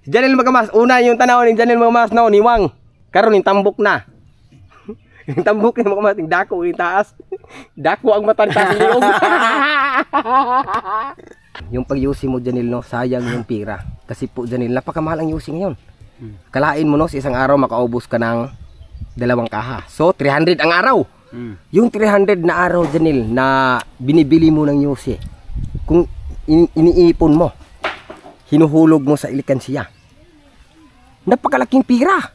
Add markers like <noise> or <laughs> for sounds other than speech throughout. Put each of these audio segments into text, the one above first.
Si Janel Magamas, una yung tanaw ni Janel Magamas na no, ni Wang. Karon ning tambok na. <laughs> Yung tambok ni Magamas, yung dako ni taas. <laughs> Dako ang mata ni Liog. <laughs> yung pag-yusi mo Janel no, sayang yung pira. Kasi po Janel, napakamahal ang yusi ngayon. Hmm. Kalain mo no, sa isang araw makaubos ka ng dalawang kaha. So, 300 ang araw. Mm. Yung 300 na araw, Janil, na binibili mo ng yusi, kung iniipon mo, hinuhulog mo sa ilikansiya. Napakalaking pira.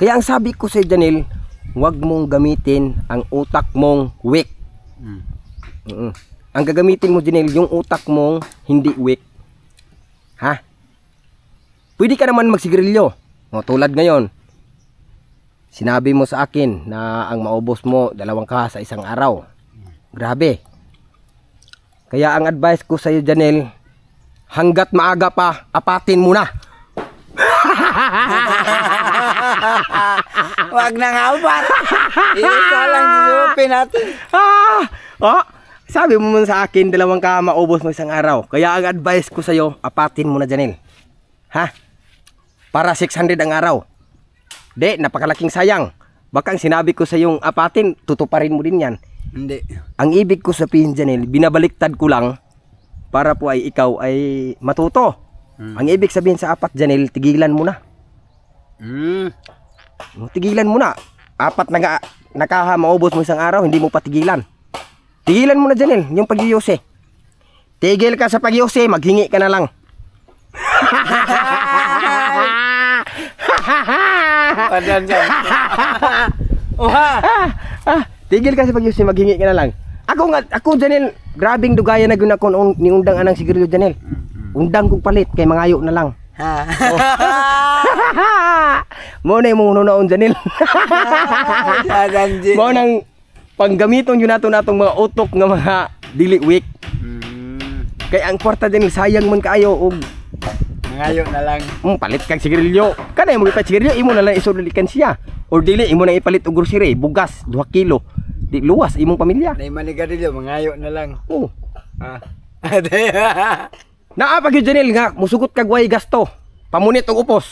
Kaya ang sabi ko sa si Janel, huwag mong gamitin ang utak mong weak. Mm. Uh-uh. Ang gagamitin mo, Janel, yung utak mong hindi weak. Ha? Pwede ka naman magsigarilyo. O, tulad ngayon, sinabi mo sa akin na ang maubos mo dalawang kaha sa isang araw. Grabe. Kaya ang advice ko sa iyo, Janel, hanggat maaga pa, apatin mo na. Wag na nga upat. Isa lang dinupin natin. Ah, oh, sabi mo man sa akin, dalawang ka maubos mo isang araw. Kaya ang advice ko sa'yo, apatin mo na Janil. Ha? Para 600 ang araw. De, napakalaking sayang. Baka ang sinabi ko sa yung apatin, tutuparin mo din yan. Hindi. Ang ibig ko sabihin, Janil, binabaliktad ko lang para po ay ikaw ay matuto. Mm. Ang ibig sabihin sa apat, Janel, tigilan mo na. Mm. Tigilan mo na. Apat na nakaha maubos mo isang araw, hindi mo patigilan. Tigilan mo na, Janel, yung pagyuyose. Tigil ka sa pagyuyose, maghingi ka na lang. Padyan siya. <laughs> Oha! Ah, ah, tigil ka sa pagyuyose, maghingi ka na lang. Ako nga, ako Janel, grabing dugaya na gyud ako noon ni undang anang sigarilyo Janel. Mm-hmm. Undang kong palit kay mangayo na lang. Ha. <laughs> Mo na imong nunoon Janel. Mo nang panggamiton yun nato natong mga utok nga mga dili week. Mm-hmm. Kay ang kwarta Janel sayang man kaayo og Ngayo na lang. Mm, palit kag sigarilyo. Kanay mo ipa sigarilyo imo na lang isulikan siya. Or dili imo na ipalit og grocery bugas 2 kilo. Di luwas imong pamilya. Nay manigarilyo mangayo na lang. Oo. Oh. Ah. <laughs> Naa pag Janil nga musugot kag way gasto. Pamunit og upos.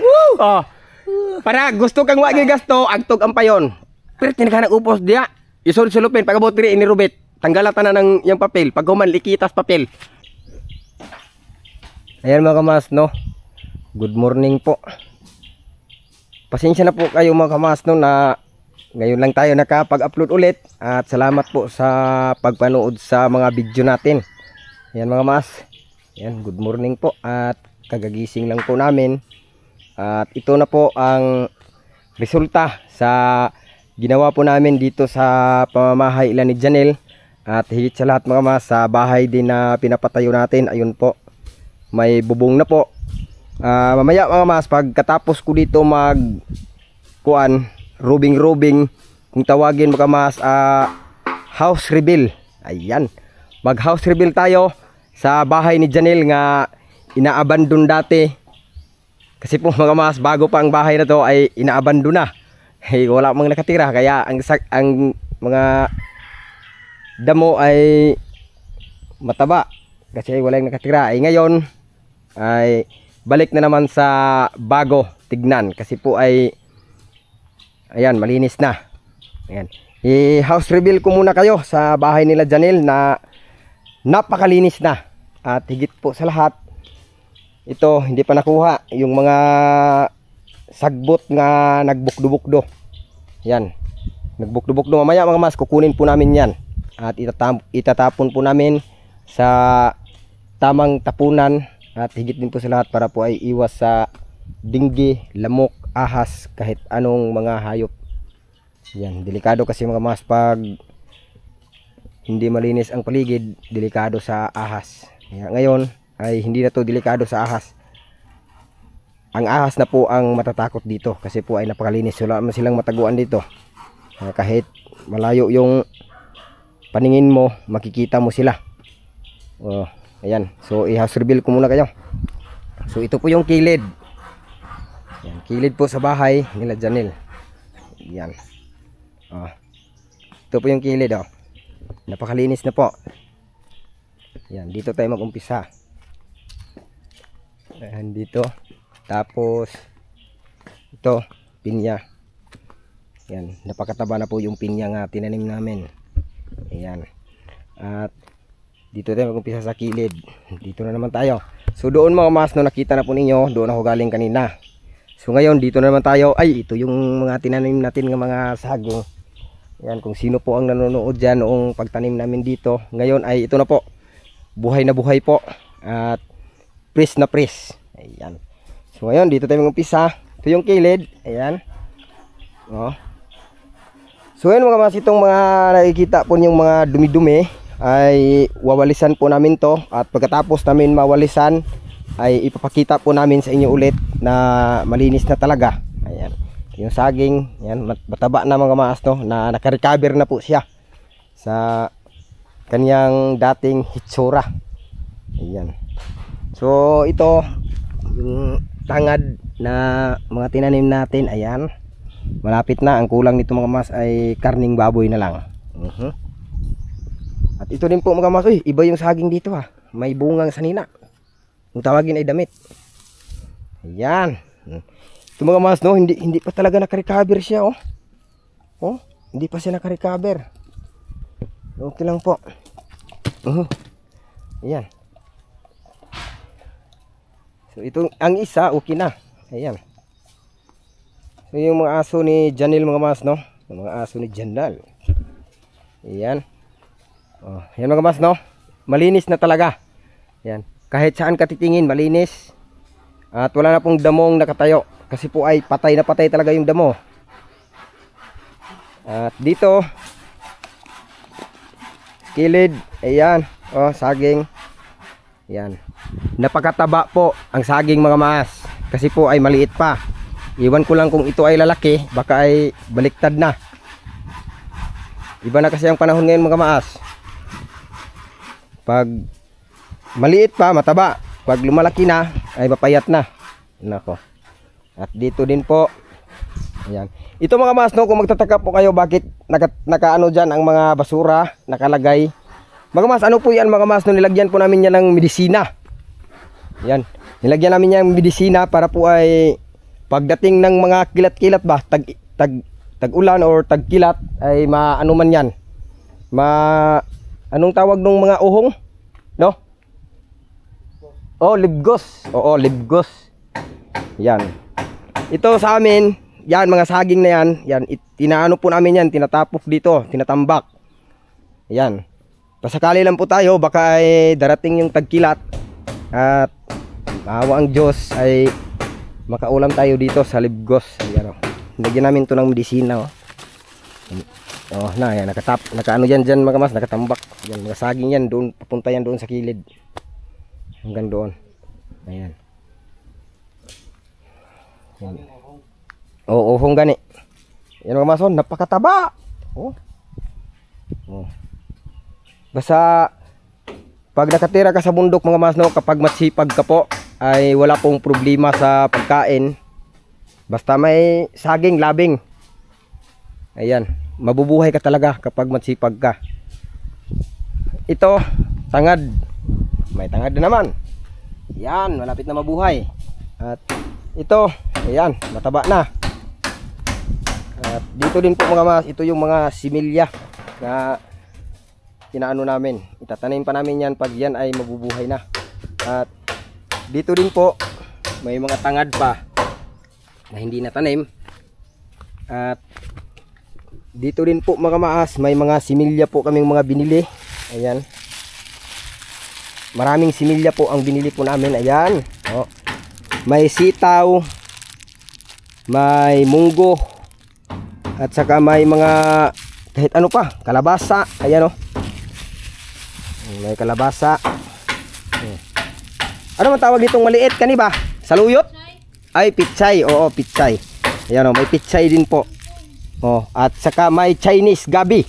Woo! <laughs> Oh. Para gusto kang wagi gasto, agtog ang payon. Pero tinaghanag upos diya. Isulsulupin pagabot diri ni Rubet. Tanggalatan na ng yang papel. Pag human likitas papel. Ayan mga kamas, no? Good morning po. Pasensya na po kayo mga kamas no na ngayon lang tayo nakapag-upload ulit at salamat po sa pagpanood sa mga video natin. Yan mga mas. Yan, good morning po at kagagising lang po namin. At ito na po ang resulta sa ginawa po namin dito sa pamamahay ilan ni Janel. At higit sa lahat mga mas sa bahay din na pinapatayo natin. Ayun po. May bubong na po uh, mamaya mga mas pagkatapos ko dito mag kuan rubing rubing kung tawagin mga mas uh, house reveal ayan mag house reveal tayo sa bahay ni Janel nga inaabandon dati kasi po <laughs> mga mas bago pa ang bahay na to ay inaabandon na hey, <laughs> eh, wala mang nakatira kaya ang, ang mga damo ay mataba kasi wala yung nakatira ay eh, ngayon ay balik na naman sa bago tignan kasi po ay ayan malinis na ayan i-house reveal ko muna kayo sa bahay nila Janil na napakalinis na at higit po sa lahat ito hindi pa nakuha yung mga sagbot nga nagbukdo-bukdo yan nagbukdo-bukdo mamaya mga mas kukunin po namin yan at itatapon po namin sa tamang tapunan at higit din po sa lahat para po ay iwas sa dinggi, lamok, ahas, kahit anong mga hayop. Yan, delikado kasi mga mas pag hindi malinis ang paligid, delikado sa ahas. Kaya ngayon ay hindi na to delikado sa ahas. Ang ahas na po ang matatakot dito kasi po ay napakalinis. Wala man silang mataguan dito. kahit malayo yung paningin mo, makikita mo sila. Oh, Ayan. So, i-house reveal ko muna kayo. So, ito po yung kilid. Ayan. Kilid po sa bahay nila Janil. Ayan. Oh. Ito po yung kilid. Oh. Napakalinis na po. Ayan. Dito tayo mag-umpisa. Ayan dito. Tapos, ito, pinya. Ayan. Napakataba na po yung pinya nga tinanim namin. Ayan. At dito tayo magumpisa sa kilid dito na naman tayo so doon mga mas no nakita na po ninyo doon ako galing kanina so ngayon dito na naman tayo ay ito yung mga tinanim natin ng mga sago yan kung sino po ang nanonood dyan noong pagtanim namin dito ngayon ay ito na po buhay na buhay po at pris na pris ayan so ngayon dito tayo magumpisa ito yung kilid ayan oh. so yun mga mas itong mga nakikita po yung mga dumi-dumi ay wawalisan po namin to at pagkatapos namin mawalisan ay ipapakita po namin sa inyo ulit na malinis na talaga ayan yung saging ayan, mataba na mga maas no na nakarecover na po siya sa kanyang dating hitsura ayan so ito yung tangad na mga tinanim natin ayan malapit na ang kulang nito mga mas ay karning baboy na lang uh mhm. -huh. At ito rin po mga masoy, iba yung saging dito ha. Ah. May bungang sanina. Kung tawagin ay damit. Ayan. Ito mga mas no, hindi, hindi pa talaga nakarecover siya oh. Oh, hindi pa siya nakarecover. Okay lang po. Uh -huh. Ayan. So ito, ang isa okay na. Ayan. So yung mga aso ni Janil mga mas no. Yung mga aso ni Janal. Ayan. Oh, yan mga mas no. Malinis na talaga. Yan. Kahit saan ka titingin, malinis. At wala na pong damong nakatayo. Kasi po ay patay na patay talaga yung damo. At dito, kilid, ayan, oh, saging. Ayan. Napakataba po ang saging mga maas. Kasi po ay maliit pa. Iwan ko lang kung ito ay lalaki, baka ay baliktad na. Iba na kasi ang panahon ngayon mga maas. Pag maliit pa, mataba. Pag lumalaki na, ay mapayat na. Nako. At dito din po. Ayan. Ito mga mas, no, kung magtataka po kayo bakit naka, ano dyan ang mga basura, nakalagay. Mga mas, ano po yan mga mas, no, nilagyan po namin yan ng medisina. Ayan. Nilagyan namin yan ng medisina para po ay pagdating ng mga kilat-kilat ba, tag, tag, tag ulan or tag kilat, ay maano man yan. Ma Anong tawag ng mga uhong? No? Oh, libgos. Oo, libgos. Yan. Ito sa amin, yan, mga saging na yan. Yan, tinaano po namin yan, tinatapok dito, tinatambak. Yan. Pasakali lang po tayo, baka ay darating yung tagkilat. At, maawa ang Diyos ay makaulam tayo dito sa libgos. Yan o. Oh. Nagyan namin to ng medisina Oh. Oh, na yan, nakatap, nakaano yan diyan mga mas, nakatambak. Yan, nakasaging yan doon, papunta yan doon sa kilid. Hanggang doon. Ayun. Oh, oh, uhong gani. Yan mga mason, oh, napakataba. Oh. Oh. Basta pag nakatira ka sa bundok mga mas masno, kapag matsipag ka po, ay wala pong problema sa pagkain. Basta may saging labing. Ayan mabubuhay ka talaga kapag matsipag ka ito tangad may tangad na naman yan malapit na mabuhay at ito ayan mataba na at dito din po mga mas ito yung mga similya na kinaano namin itatanim pa namin yan pag yan ay mabubuhay na at dito din po may mga tangad pa na hindi natanim at dito rin po mga maas, may mga similya po kaming mga binili. Ayan. Maraming similya po ang binili po namin. Ayan. O. May sitaw, may munggo, at saka may mga kahit ano pa, kalabasa. Ayan o. May kalabasa. Ayan. Ano man tawag ditong maliit kani ba? Saluyot? Ay, pitsay. Oo, pitsay. Ayan o, may pitsay din po. Oh, at saka may Chinese gabi.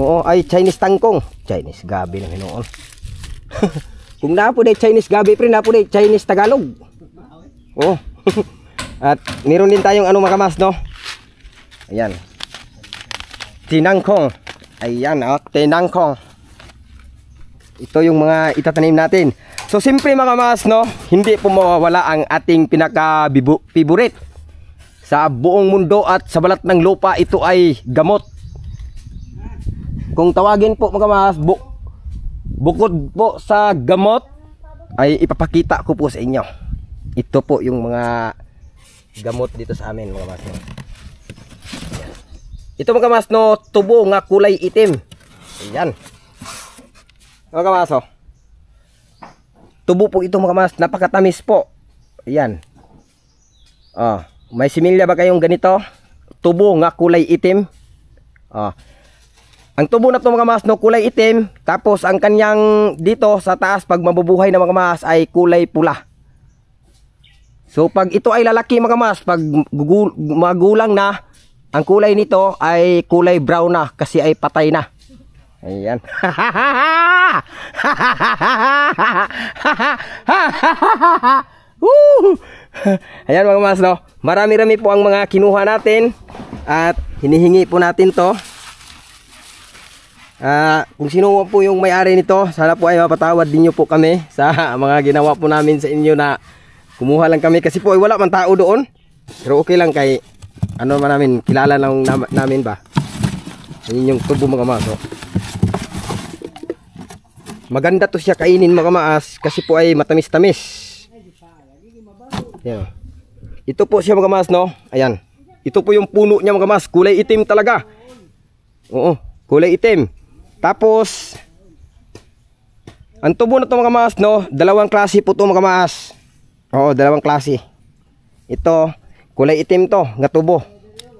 Oo, ay Chinese tangkong. Chinese gabi ng hinuon. <laughs> Kung na po Chinese gabi, pre, na po Chinese Tagalog. Oh. <laughs> at meron din tayong ano makamas, no? Ayan. Tinangkong. Ayan, oh, tinangkong. Ito yung mga itatanim natin. So, siyempre mga mas, no, hindi po mawawala ang ating pinaka-favorite sa buong mundo at sa balat ng lupa ito ay gamot kung tawagin po mga mas bu bukod po sa gamot ay ipapakita ko po sa inyo ito po yung mga gamot dito sa amin mga mas ito mga mas no tubo nga kulay itim ayan mga mas oh. tubo po ito mga mas napakatamis po ayan ah oh may similya ba kayong ganito? Tubo nga kulay itim. Oh. Ang tubo na ito mga mas no kulay itim. Tapos ang kanyang dito sa taas pag mabubuhay na mga mas ay kulay pula. So pag ito ay lalaki mga mas, pag magulang na, ang kulay nito ay kulay brown na kasi ay patay na. Ayan. <laughs> <laughs> Ayan mga mas no. Marami-rami po ang mga kinuha natin at hinihingi po natin 'to. Uh, kung sino po yung may-ari nito, sana po ay mapatawad din niyo po kami <laughs> sa mga ginawa po namin sa inyo na kumuha lang kami kasi po ay wala man tao doon. Pero okay lang kay ano man namin kilala lang namin ba. Ayun yung tubo mga mas. No? Maganda to siya kainin mga maas kasi po ay matamis-tamis. Yan. Ito po siya mga mas, no? Ayan. Ito po yung puno niya mga mas. Kulay itim talaga. Oo, kulay itim. Tapos, ang tubo na ito mga mas, no? Dalawang klase po ito mga mas. Oo, dalawang klase. Ito, kulay itim to, nga tubo.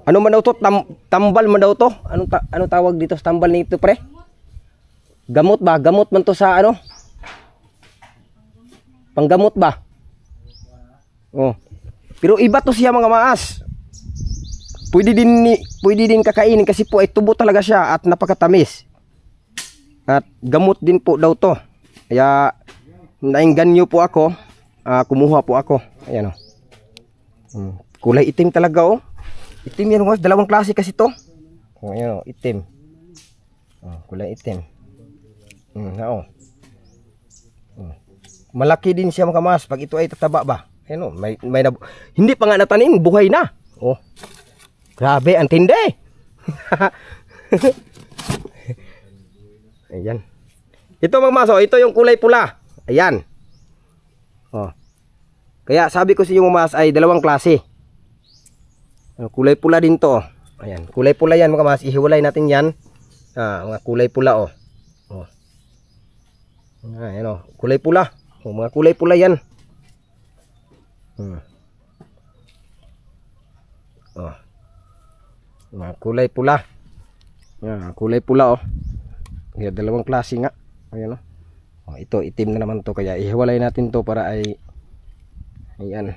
Ano man daw to? Tam tambal man daw to? Anong, ta anong tawag dito sa tambal nito, pre? Gamot ba? Gamot man to sa ano? Panggamot ba? Oh. Pero iba to siya mga maas. Pwede din pwede din kakainin kasi po ay tubo talaga siya at napakatamis. At gamot din po daw to. Kaya nainggan niyo po ako, uh, kumuha po ako. Ayano. oh. Hmm. Kulay itim talaga oh. Itim yan guys, dalawang klase kasi to. Oh, ayan oh, itim. Oh, kulay itim. Mm, na oh. Hmm. Malaki din siya mga mas pag ito ay tataba ba. Ayan eh, o, may, may nab hindi pa nga natanim, buhay na. Oh, grabe, ang tindi. <laughs> Ayan. Ito magmaso, ito yung kulay pula. Ayan. Oh. Kaya sabi ko sa inyo mas ay dalawang klase. Ah, kulay pula din to. Oh. Ayan, kulay pula yan mga mas. Ihiwalay natin yan. Ah, mga kulay pula oh. Oh. Ah, ayan oh, kulay pula. Oh, mga kulay pula yan. Hmm. Oh. Mga kulay pula. Yan, kulay pula oh. Kaya dalawang klase nga. Ayan oh. oh. ito itim na naman to kaya ihiwalay natin to para ay ayan.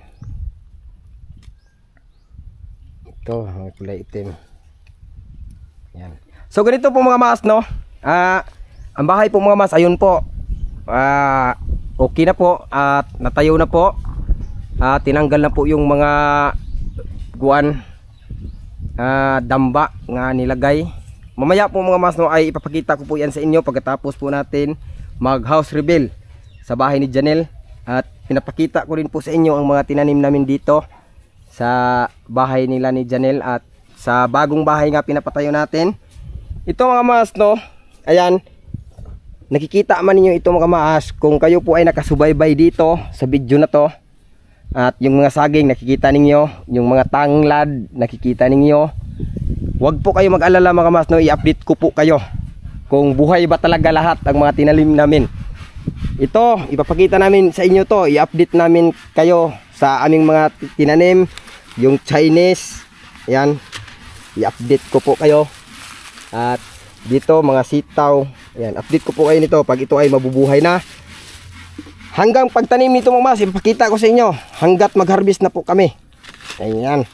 Ito, may kulay itim. Ayan. So ganito po mga mas no. Ah, ang bahay po mga mas ayun po. Ah, okay na po at natayo na po uh, tinanggal na po yung mga guan uh, ah, damba nga nilagay mamaya po mga masno ay ipapakita ko po yan sa inyo pagkatapos po natin mag house reveal sa bahay ni Janel at pinapakita ko rin po sa inyo ang mga tinanim namin dito sa bahay nila ni Janel at sa bagong bahay nga pinapatayo natin ito mga masno ayan nakikita man ninyo ito mga maas kung kayo po ay nakasubaybay dito sa video na to at yung mga saging nakikita ninyo, yung mga tanglad nakikita ninyo. Huwag po kayo mag-alala mga mas, no? i-update ko po kayo kung buhay ba talaga lahat ang mga tinalim namin. Ito, ipapakita namin sa inyo to, i-update namin kayo sa aming mga tinanim, yung Chinese, yan, i-update ko po kayo. At dito mga sitaw, yan, update ko po kayo nito pag ito ay mabubuhay na hanggang pagtanim nito mga mas ipakita ko sa inyo hanggat magharvest na po kami ayan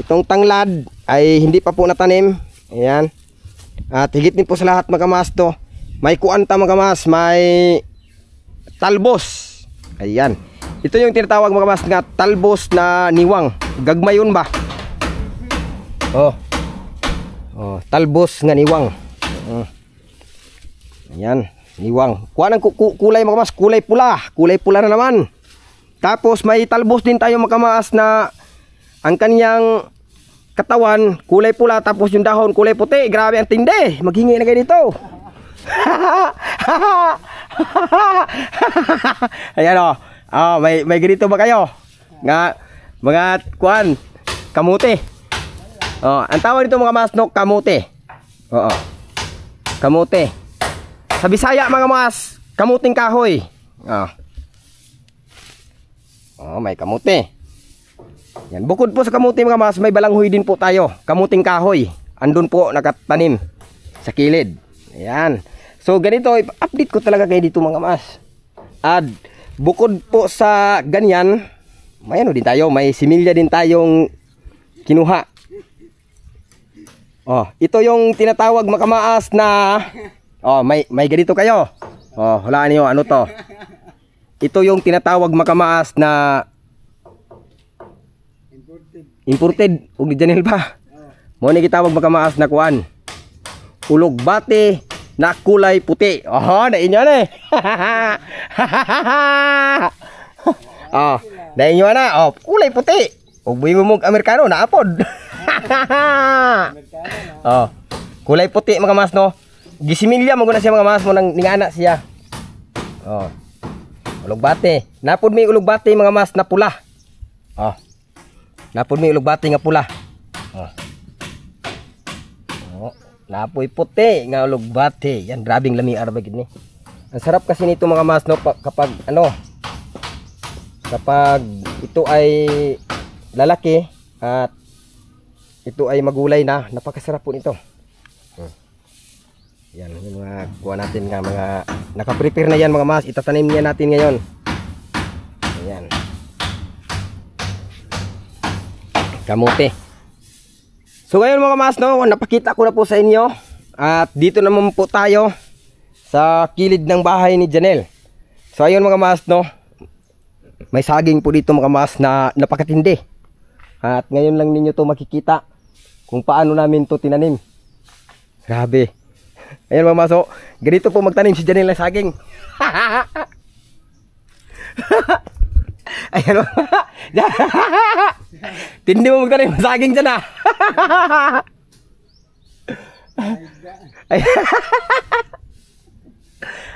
itong tanglad ay hindi pa po natanim ayan at higit din po sa lahat mga mas to may kuanta mga mas may talbos ayan ito yung tinatawag mga mas nga talbos na niwang gagma yun ba oh oh talbos nga niwang uh. ayan Iwang. Kuha ng kulay makamas. Kulay pula. Kulay pula na naman. Tapos may talbos din tayo mga na ang kanyang katawan kulay pula. Tapos yung dahon kulay puti. Grabe ang tindi. Maghingi na kayo dito. <laughs> Ayan o. Oh. oh, may, may ganito ba kayo? Nga, mga kuan. Kamuti. Oh, ang tawag nito mga kamas no, kamuti. Oo. Kamuti. Sa Bisaya mga mas, kamuting kahoy. Oh. Oh, may kamuti. Yan, bukod po sa kamuti mga mas, may balanghoy din po tayo. Kamuting kahoy. Andun po nakatanim sa kilid. Yan. So ganito, update ko talaga kayo dito mga mas. At bukod po sa ganyan, may ano din tayo, may similya din tayong kinuha. Oh, ito yung tinatawag makamaas na Oh, may may ganito kayo. Oh, hulaan niyo ano to. Ito yung tinatawag makamaas na imported. Imported ug ni Janel pa. Mo ni gitawag makamaas na kuan. Ulog bate na kulay puti. Oho, na inyo ni. Ah, na inyo na. Oh, kulay puti. Ug mo Amerikano na apod. <laughs> oh, kulay puti makamaas no gisimilya mo na siya mga mas mo nang ningana siya. Oh. Ulog bate. Napod mi ulog mga mas na pula. Oh. Napod mi ulog nga pula. Oh. oh. Napoy puti nga ulog Yan grabing lami arbag ni. Ang sarap kasi nito mga mas no kapag ano kapag ito ay lalaki at ito ay magulay na napakasarap po nito. Yan, yung mga kuha natin nga mga naka-prepare na yan mga mas. Itatanim niya natin ngayon. Ayan. Kamote. So ngayon mga mas, no, napakita ko na po sa inyo. At dito naman po tayo sa kilid ng bahay ni Janel. So ayun mga mas, no, may saging po dito mga mas na napakatindi. At ngayon lang ninyo to makikita kung paano namin to tinanim. Grabe. Ayan mga maso, ganito po magtanim si Janelle ng saging. <laughs> Ayan mga <laughs> Tindi mo magtanim ng saging dyan ah. <laughs> ayan.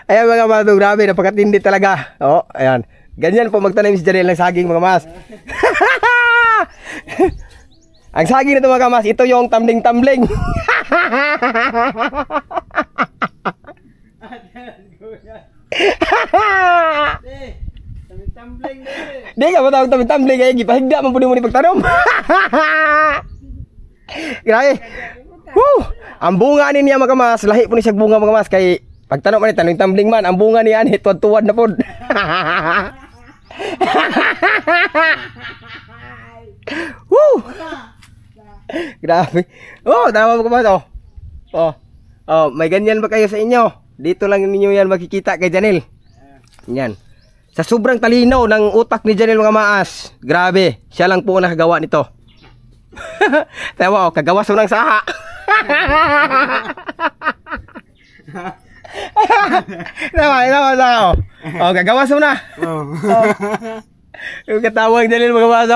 ayan mga maso, grabe, napakatindi talaga. O, oh, ayan. Ganyan po magtanim si Janelle ng saging mga mas. Ang saging na ito mga mas, ito yung tambling-tambling. dia kata tahu tahu tentang beli gaya gipah hingga mampu dimuni pertarung. Kirai. Wuh, ambunga ni ni amak mas, lahir pun isek bunga amak mas kai. Pak tanok mana tanding tumbling man, ambunga ni aneh ah, tuan tuan dapat. Wuh. Kirai. Oh, tahu amak mas oh. Oh, oh, mai ganjil pakai sesinya. Oh. Dito lang ninyo yan makikita kay Janel. Yan. Sa sobrang talino ng utak ni Janel mga maas. Grabe. Siya lang po ang nakagawa nito. <laughs> Tawa o, oh, kagawas mo ng saha. <laughs> Tawa, tawa, tawa. O, kagawas mo na. Oh. Yung oh, oh. <laughs> katawang Janel mga maas.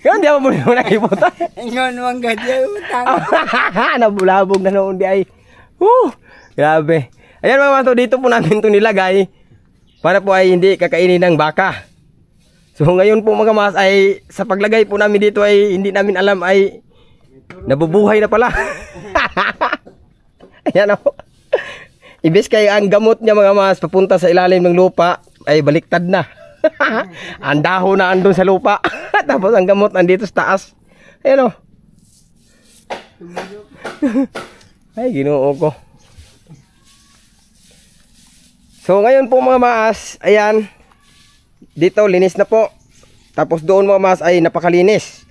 Kaya hindi ako muli mo nakiputan. Ngayon mga gadya utang. Nabulabog na noon di ay. Woo! Grabe. Ayan mga manto, dito po namin ito nilagay para po ay hindi kakainin ng baka. So ngayon po mga mas ay sa paglagay po namin dito ay hindi namin alam ay nabubuhay na pala. <laughs> Ayan o. Oh. Ibis kay ang gamot niya mga mas papunta sa ilalim ng lupa ay baliktad na. <laughs> ang dahon na andun sa lupa. <laughs> Tapos ang gamot nandito sa taas. Ayan o. Oh. ay ginoo ko. So ngayon po mga maas, ayan. Dito linis na po. Tapos doon mga maas ay napakalinis.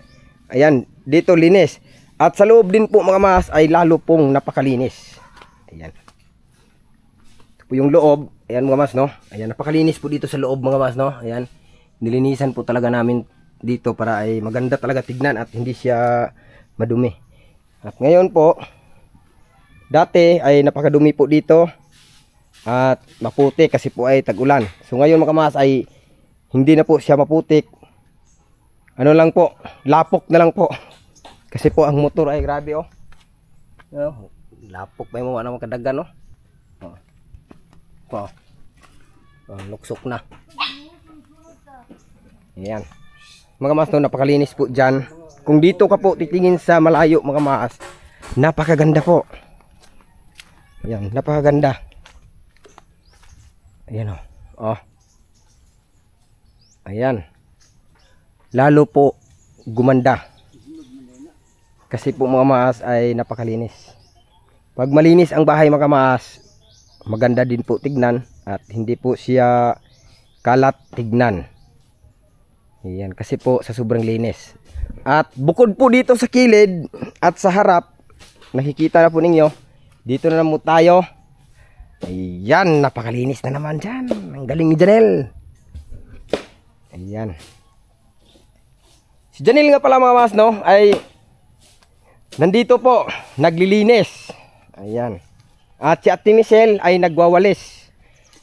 Ayan, dito linis. At sa loob din po mga maas ay lalo pong napakalinis. Ayan. Ito po yung loob. Ayan mga maas no. Ayan, napakalinis po dito sa loob mga maas no. Ayan. Nilinisan po talaga namin dito para ay maganda talaga tignan at hindi siya madumi. At ngayon po, dati ay napakadumi po dito at maputik kasi po ay tag-ulan. So ngayon mga kamas ay hindi na po siya maputik. Ano lang po, lapok na lang po. Kasi po ang motor ay grabe oh. oh lapok pa yung mga ano, kadagan oh. Oh. oh. oh luksok na. Ayan. Mga mas no, napakalinis po diyan. Kung dito ka po titingin sa malayo mga maas, napakaganda po. Ayan, napakaganda. Ayan o. Oh. Ayan. Lalo po gumanda. Kasi po mga maas ay napakalinis. Pag malinis ang bahay mga maas, maganda din po tignan at hindi po siya kalat tignan. Ayan, kasi po sa sobrang linis. At bukod po dito sa kilid at sa harap, nakikita na po ninyo, dito na naman tayo Ayan, napakalinis na naman dyan. Ang galing ni Janel. Ayan. Si Janel nga pala mga mas, no? Ay, nandito po, naglilinis. Ayan. At si Ate Michelle ay nagwawalis.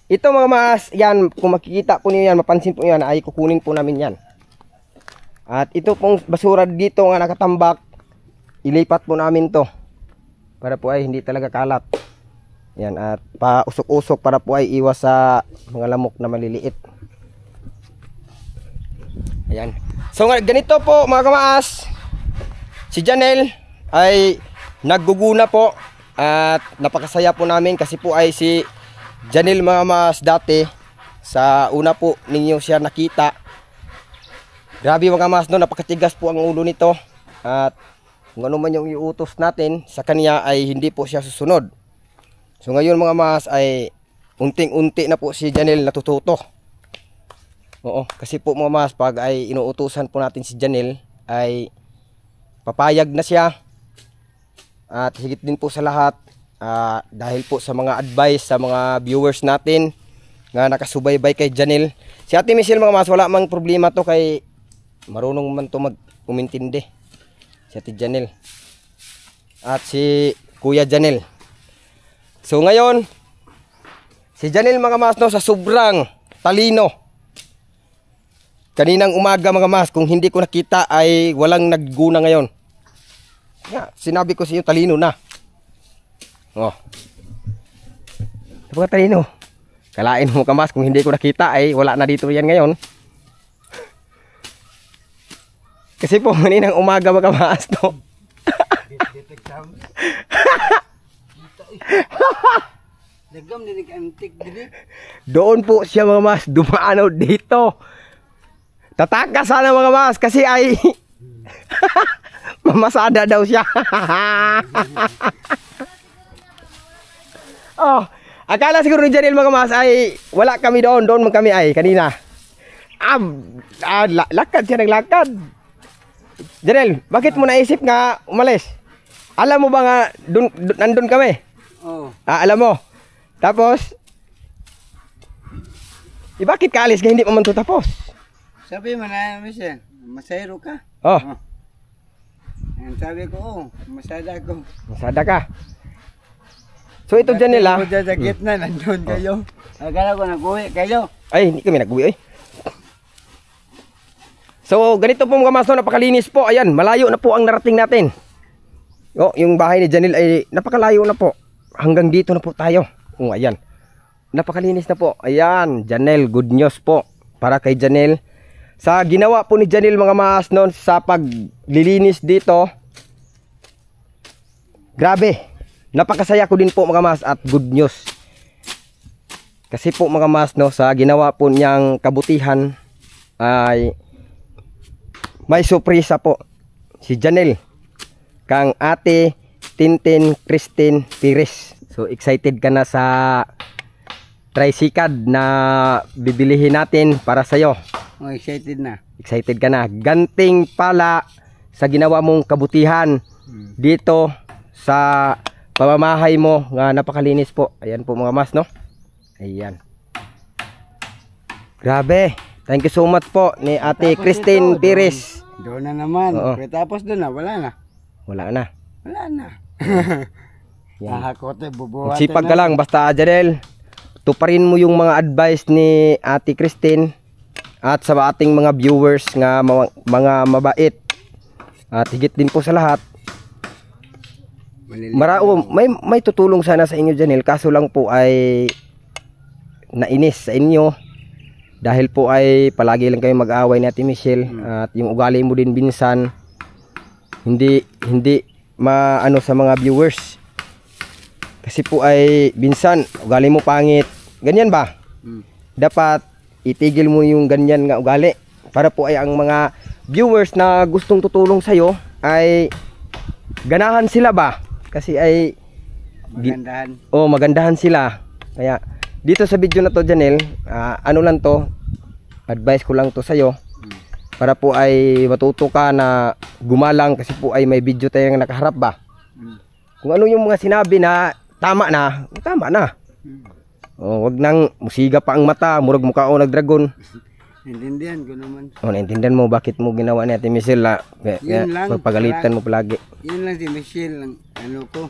Ito mga mas, yan, kung makikita po niyo yan, mapansin po niyo yan, ay kukunin po namin yan. At ito pong basura dito nga nakatambak, ilipat po namin to. Para po ay hindi talaga kalat. Yan at pausok-usok para po ay iwas sa mga lamok na maliliit. Ayan. So ganito po mga kamaas. Si Janel ay nagguguna po at napakasaya po namin kasi po ay si Janel mga kamaas dati sa una po ninyo siya nakita. Grabe mga kamaas no napakatigas po ang ulo nito at kung ano man yung iutos natin sa kanya ay hindi po siya susunod. So ngayon mga mas ay unting-unti na po si Janel natututo. Oo, kasi po mga mas pag ay inuutusan po natin si Janel ay papayag na siya. At higit din po sa lahat uh, dahil po sa mga advice sa mga viewers natin na nakasubaybay kay Janel. Si Ate Michelle mga mas wala mang problema to kay marunong man to mag umintindi. Si Ate Janel. At si Kuya Janel. So ngayon, si Janel mga mas no, sa sobrang talino. Kaninang umaga mga mas, kung hindi ko nakita ay walang nagguna ngayon. Ya, sinabi ko sa inyo talino na. Oh. Mga talino. Kalain mo mga mas, kung hindi ko nakita ay wala na dito yan ngayon. <laughs> Kasi po, kaninang umaga mga mas no. <laughs> <laughs> Dagam dinig antik dili. Doon po siya mga mas dumaano dito. Tataka sana mga mas kasi ay <laughs> mamasada daw siya. <laughs> oh, akala siguro ni Janil mga mas ay wala kami doon, doon man kami ay kanina. Ah, ah lakad siya naglakad. Janel, bakit mo naisip nga umalis? Alam mo ba nga dun, dun, nandun kami? Oh. Ah, alam mo. Tapos, eh bakit alis ka hindi pa man tapos? Sabi mo na, Michelle, masayro ka. Oh. oh. Ang sabi ko, oh, masada ko. Masada ka. So ito dyan nila. Ito dyan sa hmm. gitna, hmm. nandun oh. kayo. Oh. Akala ko nag-uwi kayo. Ay, hindi kami nag-uwi eh. So ganito po mga maso, napakalinis po. Ayan, malayo na po ang narating natin. Oh, yung bahay ni Janil ay napakalayo na po hanggang dito na po tayo. O oh, ayan. Napakalinis na po. Ayan, Janel, good news po para kay Janel. Sa ginawa po ni Janel mga maas noon sa paglilinis dito. Grabe. Napakasaya ko din po mga maas at good news. Kasi po mga mas no sa ginawa po niyang kabutihan ay may surprise po si Janel kang ate Tintin Christine Pires. So excited ka na sa tricycad na bibilihin natin para sa'yo. Oh, excited na. Excited ka na. Ganting pala sa ginawa mong kabutihan hmm. dito sa pamamahay mo nga ah, napakalinis po. Ayan po mga mas no. Ayan. Grabe. Thank you so much po ni Ate Tapos Christine ito, Pires. Doon, doon na naman. tapos doon na, wala na. Wala na. Wala na. <laughs> Yan. Nakakote, bubuhatin Sipag ka lang, basta Janel. Tuparin mo yung mga advice ni Ate Christine at sa ating mga viewers nga mga, mga mabait. At higit din po sa lahat. Marao, may, may tutulong sana sa inyo Janel. Kaso lang po ay nainis sa inyo. Dahil po ay palagi lang kayo mag-aaway ni Ate Michelle. Hmm. At yung ugali mo din binsan. Hindi, hindi maano sa mga viewers. Kasi po ay binsan, ugali mo pangit. Ganyan ba? Hmm. Dapat itigil mo yung ganyan nga ugali para po ay ang mga viewers na gustong tutulong sa'yo ay ganahan sila ba? Kasi ay magandahan. Oh, magandahan sila. Kaya dito sa video na to Janel, uh, ah, ano lang to, advice ko lang to sa'yo para po ay matuto ka na gumalang kasi po ay may video tayong nakaharap ba hmm. kung ano yung mga sinabi na tama na tama na hmm. oh, wag nang musiga pa ang mata murag mukha o nagdragon <laughs> Naintindihan ko naman. Oh, naintindihan mo bakit mo ginawa ni Ate Michelle ah? kaya, yun pagpagalitan mo palagi. Yun lang si Michelle ang ano ko.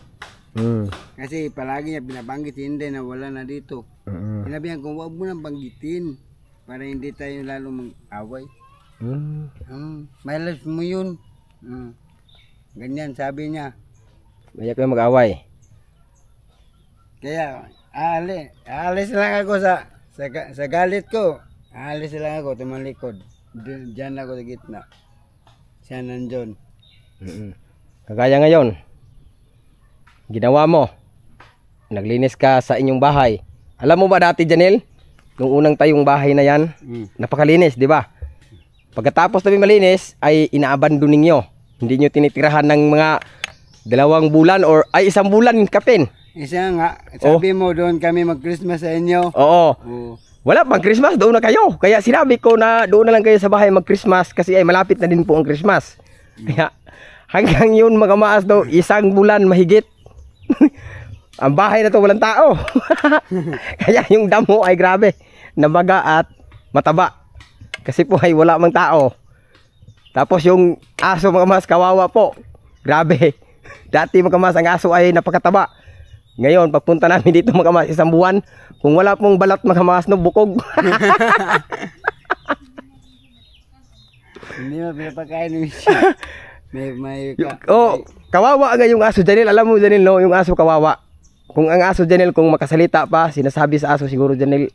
Mm. Kasi palagi niya binabanggit hindi na wala na dito. Mm -hmm. Sinabihan ko, huwag mo nang banggitin para hindi tayo lalo mag-away. Hmm. Uh, mileage mo yun. Uh, ganyan sabi niya. Mayak kayo mag-away. Kaya aali, aalis lang ako sa, sa, sa galit ko. Aalis lang ako tumalikod. Diyan ako sa gitna. Siya nandun. Mm -mm. Kagaya ngayon, ginawa mo, naglinis ka sa inyong bahay. Alam mo ba dati, Janel, nung unang tayong bahay na yan, mm. napakalinis, di ba? Pagkatapos namin malinis, ay inaabandon ninyo. Hindi nyo tinitirahan ng mga dalawang bulan or ay isang bulan kapin. Isa nga, sabi oh. mo doon kami mag-Christmas sa inyo. Oo. Oo. Wala pang Christmas, doon na kayo. Kaya sinabi ko na doon na lang kayo sa bahay mag-Christmas kasi ay malapit na din po ang Christmas. Mm. Kaya hanggang yun mga maas daw, isang bulan mahigit. <laughs> ang bahay na to walang tao. <laughs> Kaya yung damo ay grabe, nabaga at mataba. Kasi po ay wala mang tao. Tapos yung aso mga mas kawawa po. Grabe. <laughs> Dati mga mas ang aso ay napakataba. Ngayon, pagpunta namin dito mga mas isang buwan, kung wala pong balat mga mas no bukog. Hindi mo pinapakain ng May may <laughs> Oh, kawawa nga yung aso Janel Alam mo Janel no, yung aso kawawa. Kung ang aso Janel kung makasalita pa, sinasabi sa aso siguro Janel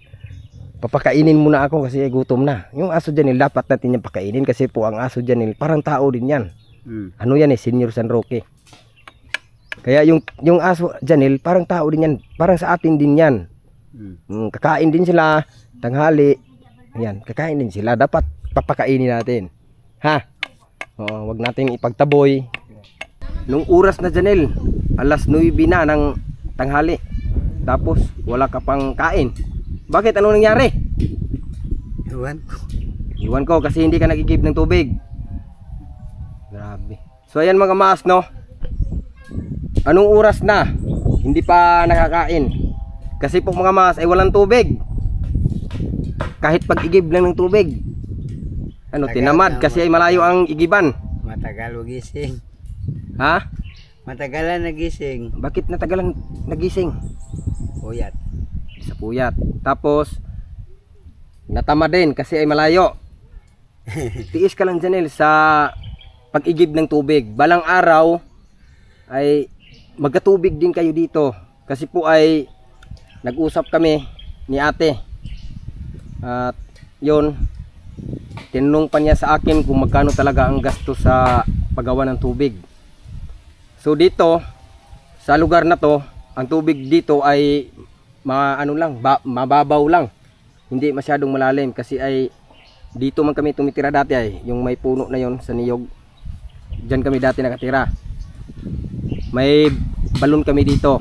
papakainin muna ako kasi gutom na. Yung aso dyan, eh, dapat natin yan pakainin kasi po ang aso dyan, eh, parang tao din yan. Hmm. Ano yan eh, Senior San Roque. Kaya yung yung aso Janel, eh, parang tao din yan, parang sa atin din yan. Hmm. hmm. Kakain din sila tanghali. Ayan, kakain din sila. Dapat papakainin natin. Ha? Oo, wag natin ipagtaboy. Nung oras na Janel, alas 9 na ng tanghali. Tapos wala ka pang kain. Bakit? Anong nangyari? Iwan ko. Iwan ko kasi hindi ka nagigib ng tubig. Grabe. So ayan mga maas no. Anong oras na? Hindi pa nakakain. Kasi po mga maas ay walang tubig. Kahit pag-igib lang ng tubig. Ano, Matagal tinamad na, kasi ay malayo ang igiban. Matagal gising. Ha? Matagal na nagising. Bakit natagalan nagising? Puyat sa puyat. Tapos, natama din kasi ay malayo. <laughs> Tiis ka lang Janel sa pag-igib ng tubig. Balang araw ay magkatubig din kayo dito. Kasi po ay nag-usap kami ni ate. At yun, tinanong pa niya sa akin kung magkano talaga ang gasto sa paggawa ng tubig. So dito, sa lugar na to, ang tubig dito ay maano lang, ba, mababaw lang. Hindi masyadong malalim kasi ay dito man kami tumitira dati ay yung may puno na yon sa niyog. Diyan kami dati nakatira. May balon kami dito.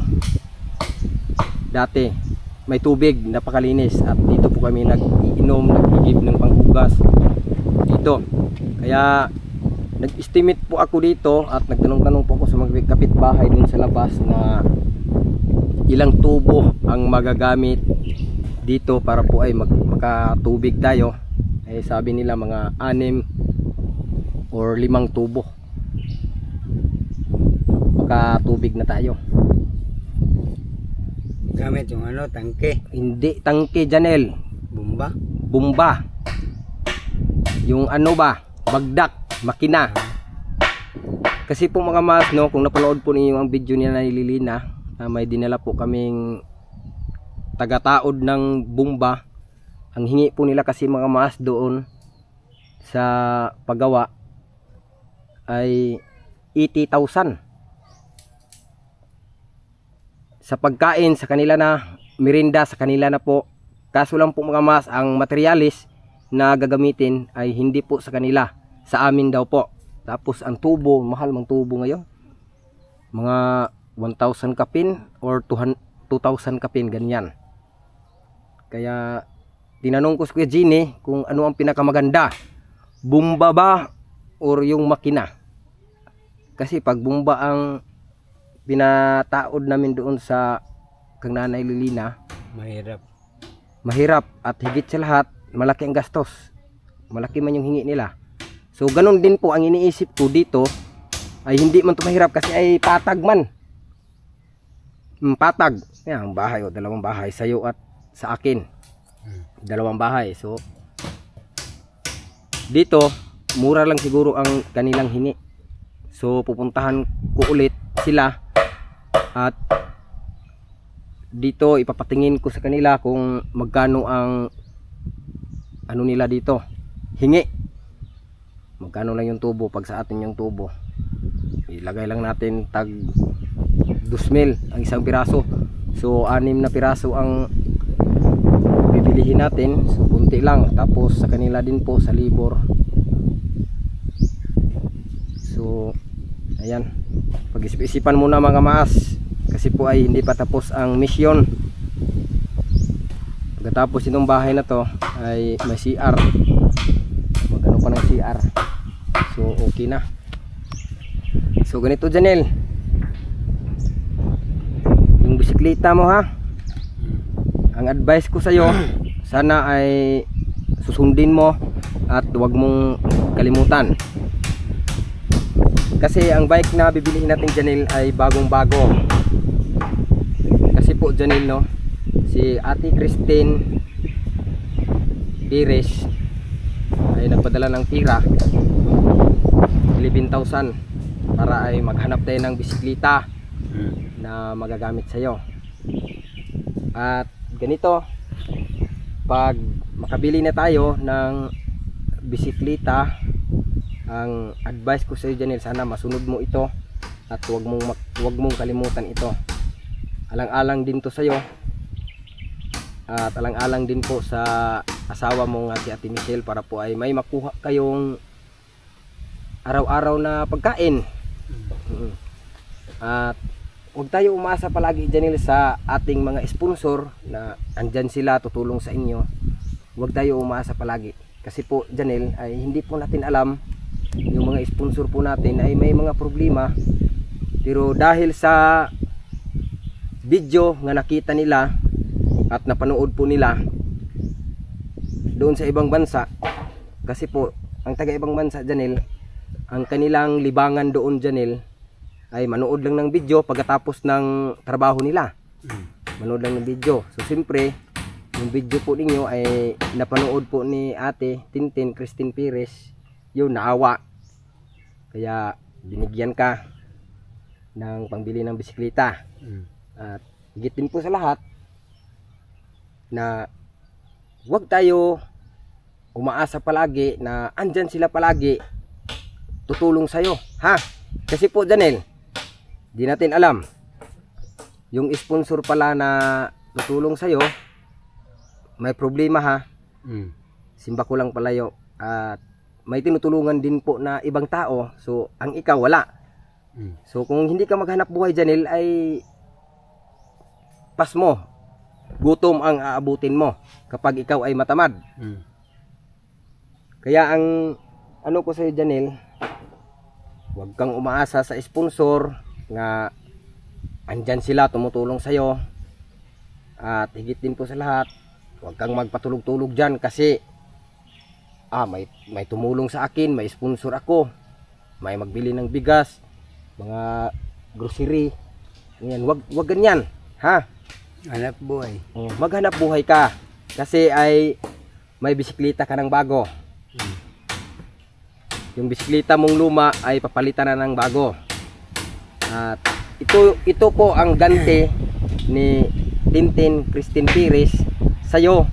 Dati may tubig napakalinis at dito po kami nag-iinom, nag-igib ng panghugas dito. Kaya nag-estimate po ako dito at nagtanong-tanong po ako sa mga kapitbahay dun sa labas na ilang tubo ang magagamit dito para po ay mag, tayo eh sabi nila mga anim or limang tubo makatubig na tayo gamit yung ano tangke hindi tangke Janel bumba bumba yung ano ba bagdak makina ah. kasi po mga mas no kung napalood po ninyo ang video nila nililina na may dinala po kaming tagataod ng bumba ang hingi po nila kasi mga maas doon sa paggawa ay 80,000 sa pagkain sa kanila na merinda sa kanila na po kaso lang po mga maas ang materialis na gagamitin ay hindi po sa kanila sa amin daw po tapos ang tubo mahal mang tubo ngayon mga 1,000 kapin or 2,000 kapin, ganyan. Kaya, tinanong ko si Kuya Genie kung ano ang pinakamaganda, bumba ba or yung makina. Kasi pag bumba ang pinataod namin doon sa kang nanay Lilina, mahirap. Mahirap at higit sa lahat, malaki ang gastos. Malaki man yung hingi nila. So ganun din po ang iniisip ko dito ay hindi man tumahirap kasi ay patag man patag. Yan, ang bahay o oh. dalawang bahay sa iyo at sa akin. Hmm. Dalawang bahay. So dito mura lang siguro ang kanilang hingi. So pupuntahan ko ulit sila at dito ipapatingin ko sa kanila kung magkano ang ano nila dito hingi magkano lang yung tubo pag sa atin yung tubo ilagay lang natin tag 2,000 ang isang piraso so anim na piraso ang bibilihin natin so kunti lang tapos sa kanila din po sa libor so ayan pag-isipan muna mga maas kasi po ay hindi pa tapos ang mission pagkatapos itong bahay na to ay may CR magano pa ng CR so okay na so ganito Janelle bisikleta mo ha hmm. ang advice ko sa iyo <clears throat> sana ay susundin mo at huwag mong kalimutan kasi ang bike na bibili natin Janil ay bagong bago kasi po Janil no si Ate Christine Pires ay nagpadala ng tira 11,000 para ay maghanap tayo ng bisikleta na magagamit sa iyo at ganito pag makabili na tayo ng bisikleta ang advice ko sa iyo Janel sana masunod mo ito at huwag mong, huwag mong kalimutan ito alang-alang din to sa iyo at alang-alang din po sa asawa mo nga si Ate Michelle para po ay may makuha kayong araw-araw na pagkain. Mm. Mm. At huwag tayo umasa palagi Janil sa ating mga sponsor na andyan sila tutulong sa inyo huwag tayo umasa palagi kasi po Janil ay hindi po natin alam yung mga sponsor po natin ay may mga problema pero dahil sa video nga nakita nila at napanood po nila doon sa ibang bansa kasi po ang taga ibang bansa Janil ang kanilang libangan doon Janil ay manood lang ng video pagkatapos ng trabaho nila. Mm. Manood lang ng video. So siyempre, yung video po ninyo ay napanood po ni Ate Tintin Christine Perez, yung naawa. Kaya binigyan ka ng pangbili ng bisikleta. Mm. At higit din po sa lahat na huwag tayo umaasa palagi na andyan sila palagi tutulong sa'yo ha kasi po Daniel di natin alam yung sponsor pala na tutulong sa'yo may problema ha mm. simba ko lang palayo at may tinutulungan din po na ibang tao so ang ikaw wala mm. so kung hindi ka maghanap buhay Janil ay pas mo gutom ang aabutin mo kapag ikaw ay matamad mm. kaya ang ano ko sa'yo Janil huwag kang umaasa sa sponsor na andyan sila tumutulong sa'yo at higit din po sa lahat huwag kang magpatulog-tulog dyan kasi ah, may, may tumulong sa akin may sponsor ako may magbili ng bigas mga grocery yan, wag, wag ganyan ha hanap buhay mm, maghanap buhay ka kasi ay may bisikleta ka ng bago hmm. yung bisikleta mong luma ay papalitan na ng bago at ito ito po ang ganti ni Tintin Christine Pires sa iyo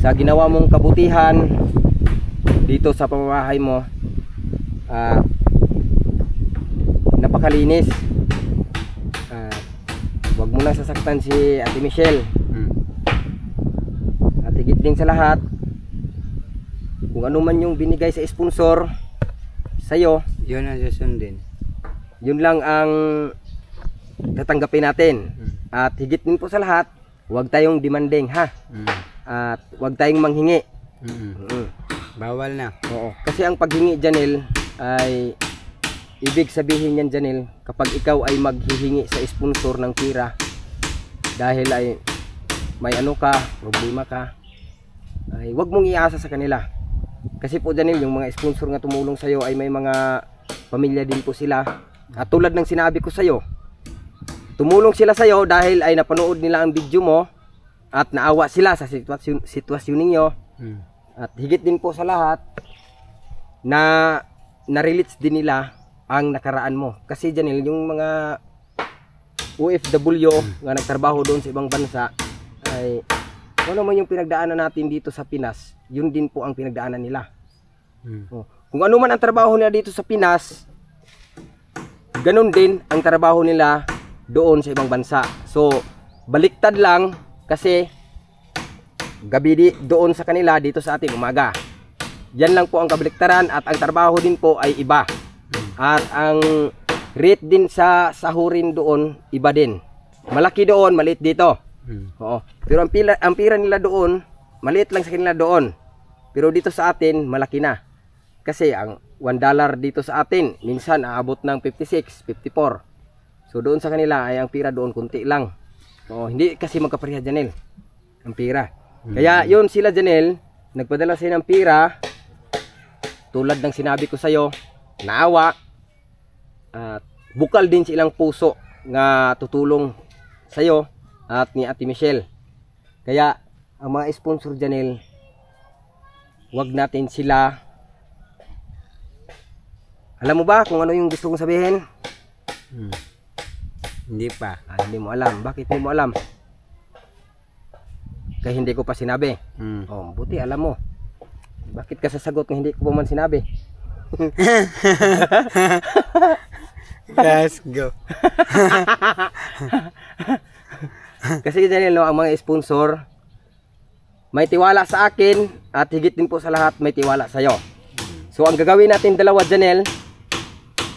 sa ginawa mong kabutihan dito sa pamamahay mo. Uh, napakalinis. Uh, wag mo na sasaktan si Ate Michelle. Hmm. At higit din sa lahat, kung ano man yung binigay sa sponsor sa iyo, yun ang susundin. Yun lang ang tatanggapin natin. Mm. At higit din po sa lahat, huwag tayong demanding ha. Mm. At huwag tayong manghingi. Mm. Bawal na. Oo. Kasi ang paghingi, Janel, ay ibig sabihin yan, Janel, kapag ikaw ay maghihingi sa sponsor ng tira, dahil ay may ano ka, problema ka, ay huwag mong iasa sa kanila. Kasi po, Janel, yung mga sponsor na tumulong sa'yo ay may mga pamilya din po sila katulad ng sinabi ko sa iyo, tumulong sila sa iyo dahil ay napanood nila ang video mo at naawa sila sa sitwasyon, sitwasyon ninyo. Hmm. At higit din po sa lahat na na-relate din nila ang nakaraan mo. Kasi Janil, yung mga OFW hmm. nga nagtrabaho doon sa ibang bansa ay ano man yung pinagdaanan natin dito sa Pinas, yun din po ang pinagdaanan nila. Hmm. O, oh, kung ano man ang trabaho nila dito sa Pinas, ganun din ang trabaho nila doon sa ibang bansa. So, baliktad lang kasi gabi di, doon sa kanila dito sa atin umaga. Yan lang po ang kabaliktaran at ang trabaho din po ay iba. At ang rate din sa sahurin doon iba din. Malaki doon, maliit dito. Hmm. Oo. Pero ang pila ang pira nila doon, maliit lang sa kanila doon. Pero dito sa atin malaki na. Kasi ang 1 dollar dito sa atin. Minsan aabot ng 56, 54. So doon sa kanila ay ang pira doon kunti lang. So hindi kasi magkapareha Janel ang pira. Hmm. Kaya yun sila Janel, nagpadala sa ng pira tulad ng sinabi ko sa iyo, naawa at bukal din ilang puso nga tutulong sa iyo at ni Ate Michelle. Kaya ang mga sponsor Janel, wag natin sila alam mo ba kung ano yung gusto kong sabihin? Hmm. Hindi pa. Ah, hindi mo alam. Bakit hindi mo alam? Kaya hindi ko pa sinabi. Hmm. Oh, buti alam mo. Bakit ka sasagot ng hindi ko pa man sinabi? <laughs> Let's go. <laughs> Kasi dyan no, ang mga sponsor, may tiwala sa akin at higit din po sa lahat may tiwala sa iyo. So ang gagawin natin dalawa Janel,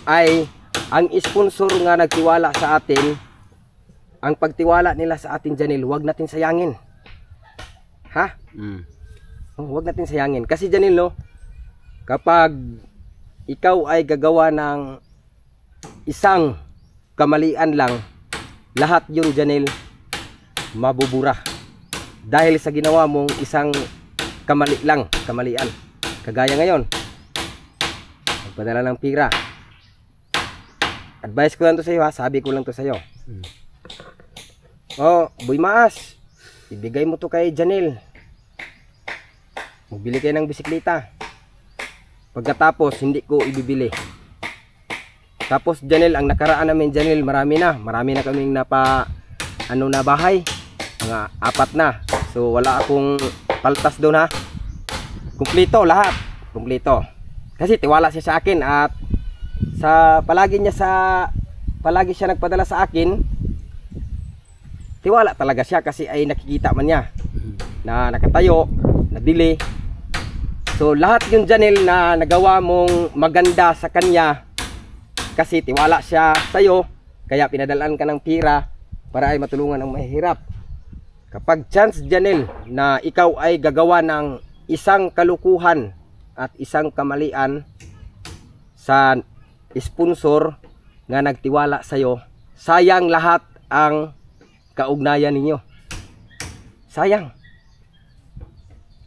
ay ang sponsor nga nagtiwala sa atin ang pagtiwala nila sa atin Janil wag natin sayangin ha mm. oh, wag natin sayangin kasi Janil no kapag ikaw ay gagawa ng isang kamalian lang lahat yun Janil mabubura dahil sa ginawa mong isang kamali lang kamalian kagaya ngayon padala ng pira Advice ko lang to sa iyo ha, sabi ko lang to sa iyo. Hmm. Oh, Boy Maas, ibigay mo to kay Janel. Magbili kayo ng bisikleta. Pagkatapos, hindi ko ibibili. Tapos Janel, ang nakaraan namin Janel, marami na. Marami na kaming napa ano na bahay. Mga apat na. So wala akong paltas doon ha. Kumpleto lahat. Kumpleto. Kasi tiwala siya sa akin at sa palagi niya sa palagi siya nagpadala sa akin tiwala talaga siya kasi ay nakikita man niya na nakatayo nadili so lahat yung Janel na nagawa mong maganda sa kanya kasi tiwala siya sa'yo kaya pinadalaan ka ng pira para ay matulungan ang mahirap kapag chance Janel na ikaw ay gagawa ng isang kalukuhan at isang kamalian sa sponsor nga nagtiwala sa'yo, sayang lahat ang kaugnayan ninyo. Sayang.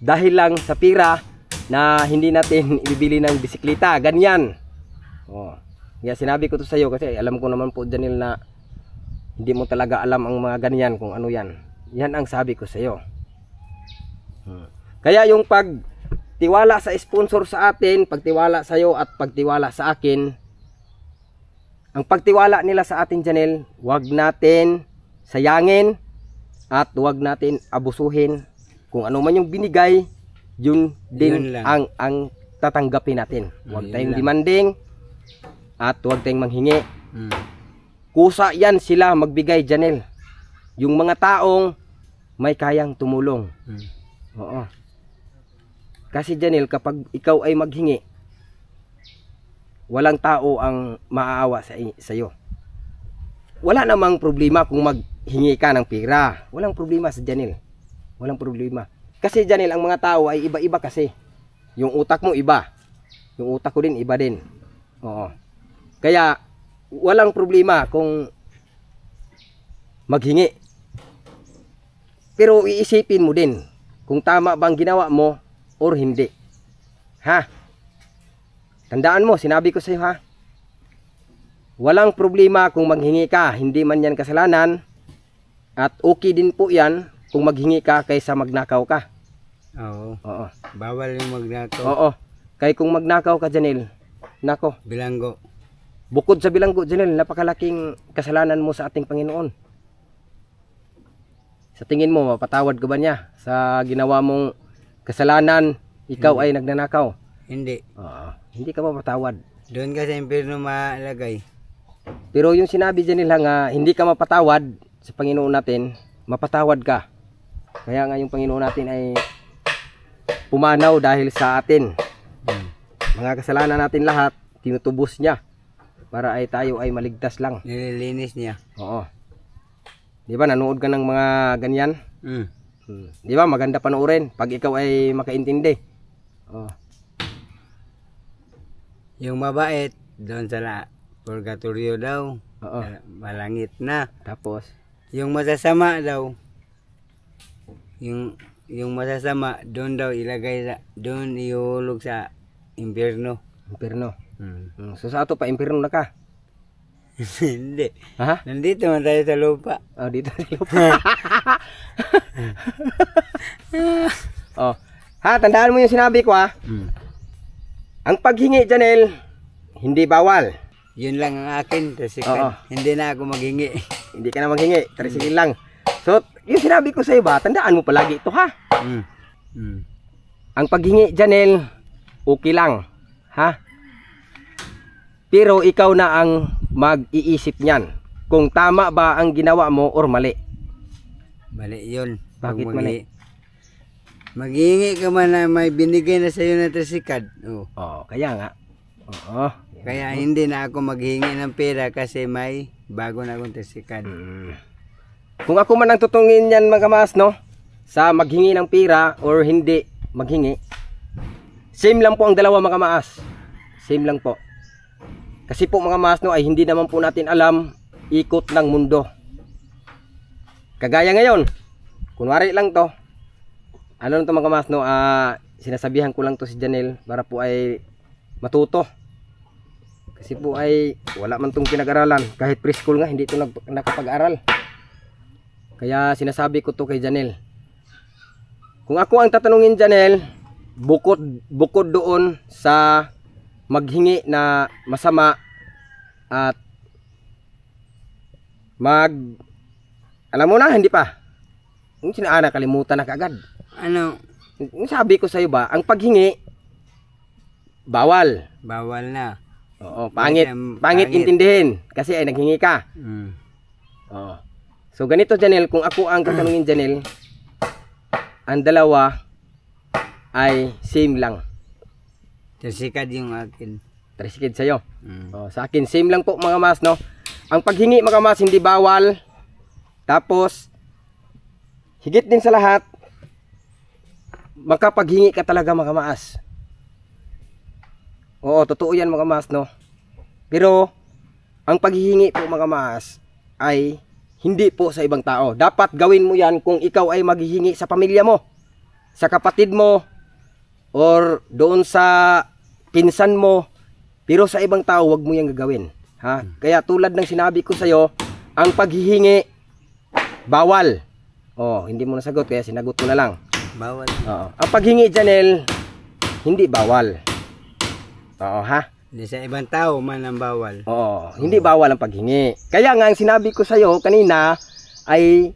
Dahil lang sa pira na hindi natin <laughs> ibibili ng bisikleta. Ganyan. Oh. Kaya sinabi ko to sa iyo kasi alam ko naman po Daniel na hindi mo talaga alam ang mga ganyan kung ano yan. Yan ang sabi ko sa iyo. Hmm. Kaya yung pagtiwala sa sponsor sa atin, pagtiwala sa iyo at pagtiwala sa akin, ang pagtiwala nila sa ating channel, huwag natin sayangin at huwag natin abusuhin. Kung ano man yung binigay, yun din ang ang tatanggapin natin. Huwag tayong demanding at huwag tayong manghingi. Hmm. Kusa yan sila magbigay, Janel. Yung mga taong may kayang tumulong. Hmm. Oo. Kasi Janel, kapag ikaw ay maghingi, walang tao ang maawa sa, sa iyo. Wala namang problema kung maghingi ka ng pira. Walang problema sa Janil. Walang problema. Kasi Janil, ang mga tao ay iba-iba kasi. Yung utak mo iba. Yung utak ko din iba din. Oo. Kaya walang problema kung maghingi. Pero iisipin mo din kung tama bang ginawa mo or hindi. Ha? Tandaan mo, sinabi ko sa iyo ha. Walang problema kung maghingi ka, hindi man yan kasalanan. At okay din po yan kung maghingi ka kaysa magnakaw ka. Oo. Oo. Bawal yung magnakaw. Oo. Kay kung magnakaw ka, Janel, nako. Bilanggo. Bukod sa bilanggo, Janel, napakalaking kasalanan mo sa ating Panginoon. Sa tingin mo, mapatawad ka ba niya sa ginawa mong kasalanan, ikaw hmm. ay nagnanakaw? Hindi. Ah, Hindi ka mapatawad. Doon ka sa impyerno malagay. Pero yung sinabi dyan nila nga, hindi ka mapatawad sa Panginoon natin, mapatawad ka. Kaya nga yung Panginoon natin ay pumanaw dahil sa atin. Hmm. Mga kasalanan natin lahat, tinutubos niya para ay tayo ay maligtas lang. Nililinis niya. Oo. Di ba nanood ka ng mga ganyan? Mm. Di ba maganda panoorin pag ikaw ay makaintindi. Oo. Yung mabait, doon sa na, purgatorio daw. Oo. Eh, malangit na. Tapos? Yung masasama daw, yung yung masasama doon daw ilagay sa doon ihulog sa impierno impierno hmm. hmm. so sa ato pa impierno na ka <laughs> hindi ha nandito man tayo sa lupa oh dito sa <laughs> lupa <laughs> oh ha tandaan mo yung sinabi ko ha hmm. Ang paghingi, Janel, hindi bawal. Yun lang ang akin, Oo. tricycle. Hindi na ako maghingi. Hindi ka na maghingi, tricycle lang. So, yung sinabi ko sa'yo ba, tandaan mo palagi ito ha. Mm. Mm. Ang paghingi, Janel, okay lang. Ha? Pero ikaw na ang mag-iisip niyan kung tama ba ang ginawa mo or mali. Mali yun. Bakit Huwag mali? Magingi ka man na may binigay na sa iyo na trisikad. Oh. Oh, kaya nga. Oo. Kaya hindi na ako maghingi ng pera kasi may bago na akong trisikad. Mm. Kung ako man ang tutungin yan mga mas, no? Sa maghingi ng pera or hindi maghingi. Same lang po ang dalawa mga maas. Same lang po. Kasi po mga maas no ay hindi naman po natin alam ikot ng mundo. Kagaya ngayon, kunwari lang to, ano nito mga kamas no uh, sinasabihan ko lang to si Janel para po ay matuto kasi po ay wala man tong pinag-aralan kahit preschool nga hindi to nakapag-aral kaya sinasabi ko to kay Janel kung ako ang tatanungin Janel bukod, bukod doon sa maghingi na masama at mag alam mo na hindi pa yung sinaana kalimutan na kagad ano, sabi ko sa iyo ba, ang paghingi, bawal. Bawal na. Oo, pangit, mm, pangit, pangit intindihin kasi ay naghingi ka. Mm. Oo. So ganito Janel, kung ako ang katanungin Janel, ang dalawa ay same lang. Trasikad yung akin. Trasikad sa'yo. Mm. Oo, sa akin, same lang po mga mas, no? Ang paghingi mga mas, hindi bawal. Tapos, higit din sa lahat, makapaghingi ka talaga mga maas. Oo, totoo yan mga maas, no? Pero, ang paghihingi po mga maas ay hindi po sa ibang tao. Dapat gawin mo yan kung ikaw ay maghihingi sa pamilya mo, sa kapatid mo, or doon sa pinsan mo. Pero sa ibang tao, wag mo yang gagawin. Ha? Hmm. Kaya tulad ng sinabi ko sa'yo, ang paghihingi, bawal. Oh, hindi mo nasagot kaya sinagot ko na lang. Bawal. Oo. Ang paghingi Janel, hindi bawal. Oo ha? Hindi sa ibang tao man ang bawal. Oo, Oo. hindi bawal ang paghingi. Kaya nga ang sinabi ko sa iyo kanina ay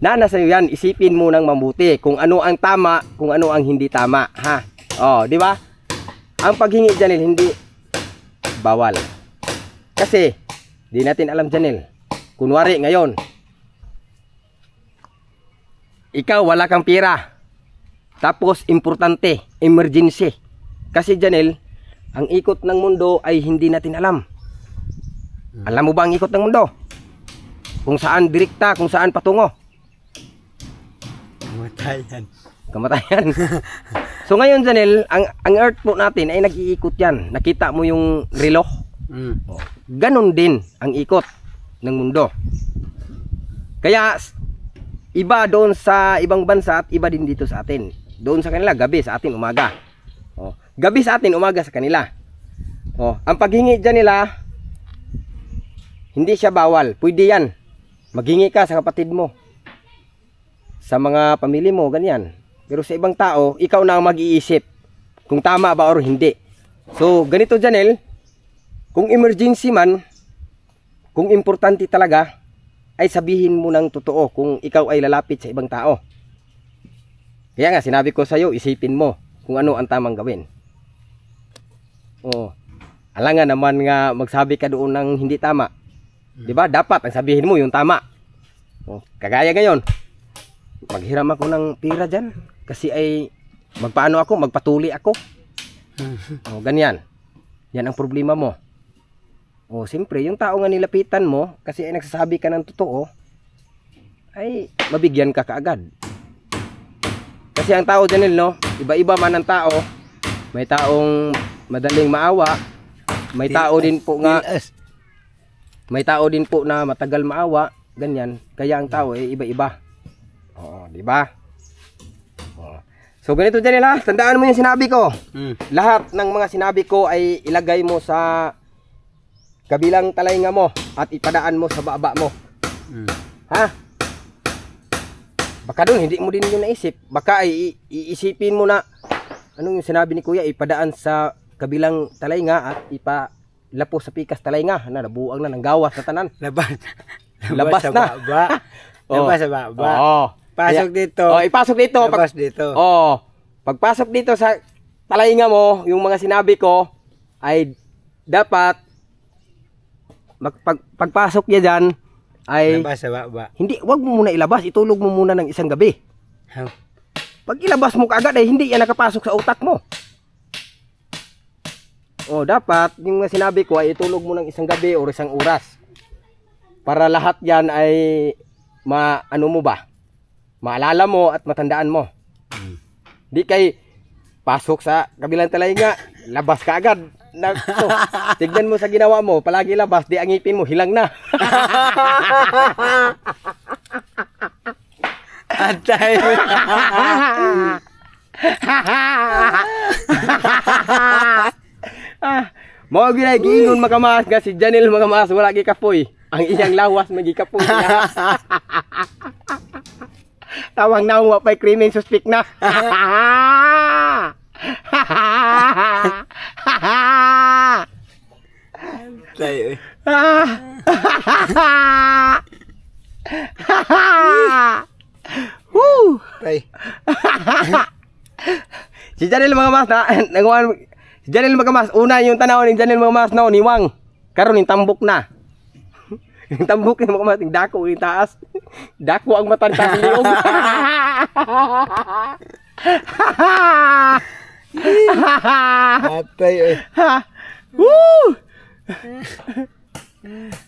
nana sa yan, isipin mo nang mabuti kung ano ang tama, kung ano ang hindi tama, ha? Oh, di ba? Ang paghingi Janel hindi bawal. Kasi di natin alam Janel. Kunwari ngayon, ikaw wala kang pera Tapos importante, emergency. Kasi Janel, ang ikot ng mundo ay hindi natin alam. Hmm. Alam mo ba ang ikot ng mundo? Kung saan direkta, kung saan patungo. Kamatayan. Kamatayan. <laughs> so ngayon Janel, ang, ang earth po natin ay nag-iikot yan. Nakita mo yung relo? Mm. Oh, Ganon din ang ikot ng mundo. Kaya iba doon sa ibang bansa at iba din dito sa atin. Doon sa kanila gabi, sa atin umaga. Oh, gabi sa atin, umaga sa kanila. Oh, ang paghingi diyan nila hindi siya bawal. Pwede 'yan. Maghingi ka sa kapatid mo. Sa mga pamilya mo, ganyan. Pero sa ibang tao, ikaw na ang mag-iisip kung tama ba o hindi. So, ganito Janel, kung emergency man, kung importante talaga, ay sabihin mo ng totoo kung ikaw ay lalapit sa ibang tao. Kaya nga sinabi ko sa iyo, isipin mo kung ano ang tamang gawin. Oh. Alangan naman nga magsabi ka doon ng hindi tama. 'Di ba? Dapat ang sabihin mo yung tama. Oh, kagaya ngayon. Maghiram ako ng pira diyan kasi ay magpaano ako, magpatuli ako. <laughs> Oh, ganyan. Yan ang problema mo. O, oh, siyempre, yung tao nga nilapitan mo, kasi ay nagsasabi ka ng totoo, ay mabigyan ka kaagad. Kasi ang tao, Janel, no? Iba-iba man ang tao. May taong madaling maawa. May tao din po nga... May tao din po na matagal maawa. Ganyan. Kaya ang tao, ay iba-iba. Oo, oh, di ba? Oh. So, ganito, Janel, ha? Tandaan mo yung sinabi ko. Hmm. Lahat ng mga sinabi ko ay ilagay mo sa kabilang talay nga mo at ipadaan mo sa baba mo. Hmm. Ha? Baka doon hindi mo din yun naisip. Baka ay iisipin mo na anong yung sinabi ni Kuya ipadaan sa kabilang talay nga at ipa lapo sa pikas talay nga ano, na nabuang na ng gawas na tanan labas <laughs> labas, labas na ba <laughs> oh. labas sa baba oh. pasok dito oh, ipasok dito labas pag, dito oh pagpasok dito sa talay nga mo yung mga sinabi ko ay dapat pag, pagpasok niya dyan, ay... Labas sa baba. Hindi, wag mo muna ilabas. Itulog mo muna ng isang gabi. Huh? Pag ilabas mo kaagad, ay eh, hindi yan nakapasok sa utak mo. O, dapat, yung sinabi ko, ay itulog mo ng isang gabi o isang oras. Para lahat yan ay maano mo ba? Maalala mo at matandaan mo. Hmm. kay pasok sa kabilang talaga, labas ka agad. Nako. Tignan mo sa ginawa mo, palagi labas, di ang ngipin mo, hilang na. <laughs> Atay. <laughs> ah, Mao gyud giingon makamas nga si Janil makamas wala gi kapoy. Ang iyang lawas magikapoy. <laughs> Tawang na wa pay krimen suspect na. Tayo eh. Woo! Tay. si Janel mga mas na nagawa si Janel mga mas una yung tanaw ni Janel mga mas no ni Wang. Karon ni tambok na. <laughs> Yung tambok ni mga mas dako ni taas. Dako ang mata ni taas ni Atay eh. <laughs> Woo!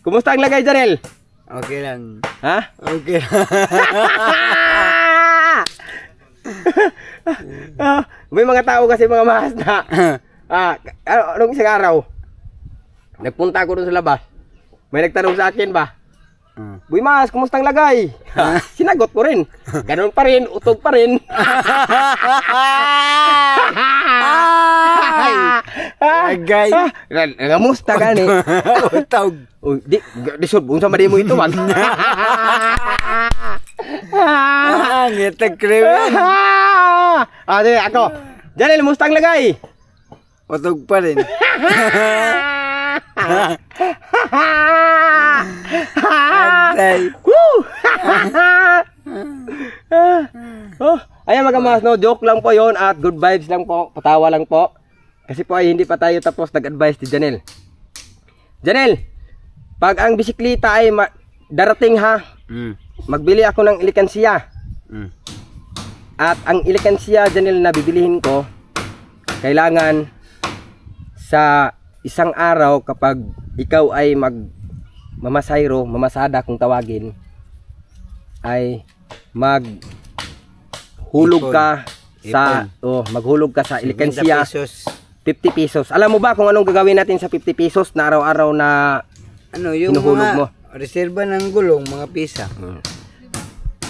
Kumusta ang lagay, Janel? Okay lang. Ha? Okay lang. <laughs> ah, may mga tao kasi mga mahas na. <laughs> ah, anong ah, isang araw? Nagpunta ako dun sa labas. May nagtanong sa akin ba? Hmm. Ah. Boy Mas, kumusta ang lagay? Ha? Ah. Sinagot ko rin. Ganun pa rin, utog pa rin. lagay. <laughs> Ah, Kamusta gani? Utog. <laughs> Oh, Uy, di, di sure, unsa madi mo ito, man. <laughs> Ngete krimen. Ate, ako. Janel, kumusta ang lagay? Utog pa rin. Aday. Woo! oh, ayan mga mas, no? joke lang po yon at good vibes lang po, patawa lang po. Kasi po ay hindi pa tayo tapos nag-advise ni Janel. Janel, pag ang bisikleta ay darating ha, mm. magbili ako ng ilikansiya. Mm. At ang ilikansiya, Janel, na bibilihin ko, kailangan sa isang araw kapag ikaw ay mag mamasayro, mamasada kung tawagin ay mag hulog ka sa oh, maghulog ka sa ilikansya 50 pesos. Alam mo ba kung anong gagawin natin sa 50 pesos na araw-araw na ano yung mga mo? reserba ng gulong, mga pisa. Hmm.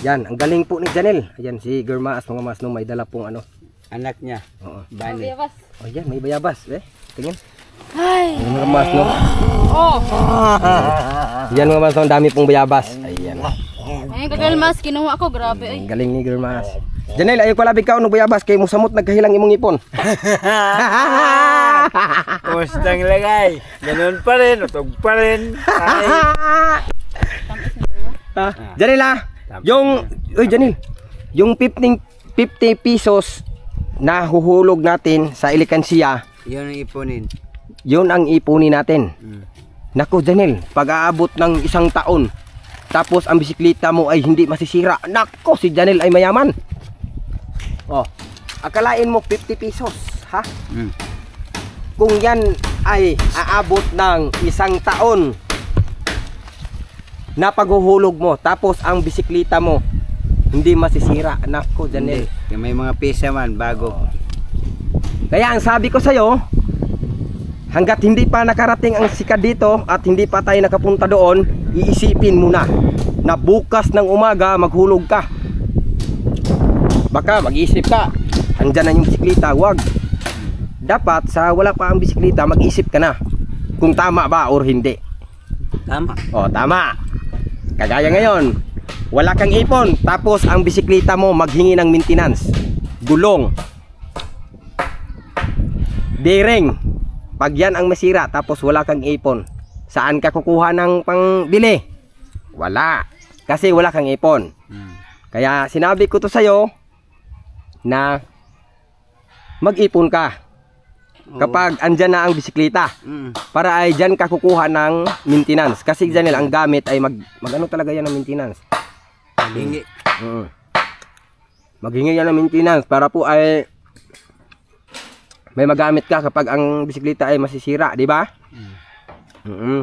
Yan, ang galing po ni Janel. Ayan si Germaas mga mas no may dala pong ano anak niya. Oo. Bani. May bayabas. Oh, yan, may bayabas, eh. Tingnan. Ay. Ano mga mas, no? Oh. <laughs> Yan mga mas, ang dami pong bayabas. Ayan. Ay, kagal mas, kinuha ko, grabe. Ay. Galing ni girl mas. Janel, ayaw pala ka, ng ano bayabas kay samot, nagkahilang imong ipon. <laughs> Kustang lagay. Ganun pa rin, utog pa rin. ha? Janel ha? Yung, uy Janel, yung 15, 50 pesos na huhulog natin sa Ilikansiya. Yun ang iponin. Yun ang ipunin natin. Mm. Nako Janel, pag aabot ng isang taon, tapos ang bisikleta mo ay hindi masisira. Nako, si Janel ay mayaman. Oh, akalain mo 50 pesos, ha? Mm. Kung yan ay aabot ng isang taon, napaguhulog mo, tapos ang bisikleta mo, hindi masisira. Nako, Janel. Hindi. May mga pesa man, bago. Kaya ang sabi ko sa'yo, hanggat hindi pa nakarating ang sika dito at hindi pa tayo nakapunta doon iisipin muna na bukas ng umaga maghulog ka baka mag isip ka andyan na yung bisikleta wag dapat sa wala pa ang bisikleta mag-isip ka na kung tama ba or hindi tama o oh, tama kagaya ngayon wala kang ipon tapos ang bisikleta mo maghingi ng maintenance gulong bearing pag yan ang masira tapos wala kang ipon, saan ka kukuha ng pangbili? Wala. Kasi wala kang ipon. Hmm. Kaya sinabi ko to sa'yo na mag-ipon ka. Kapag andyan na ang bisikleta. Hmm. Para ay dyan ka kukuha ng maintenance. Kasi dyan ang gamit ay mag, magano talaga yan ng maintenance. Maghingi. Hmm. Maghingi yan ng maintenance para po ay may magamit ka kapag ang bisikleta ay masisira, di ba? Mm. Mm -hmm.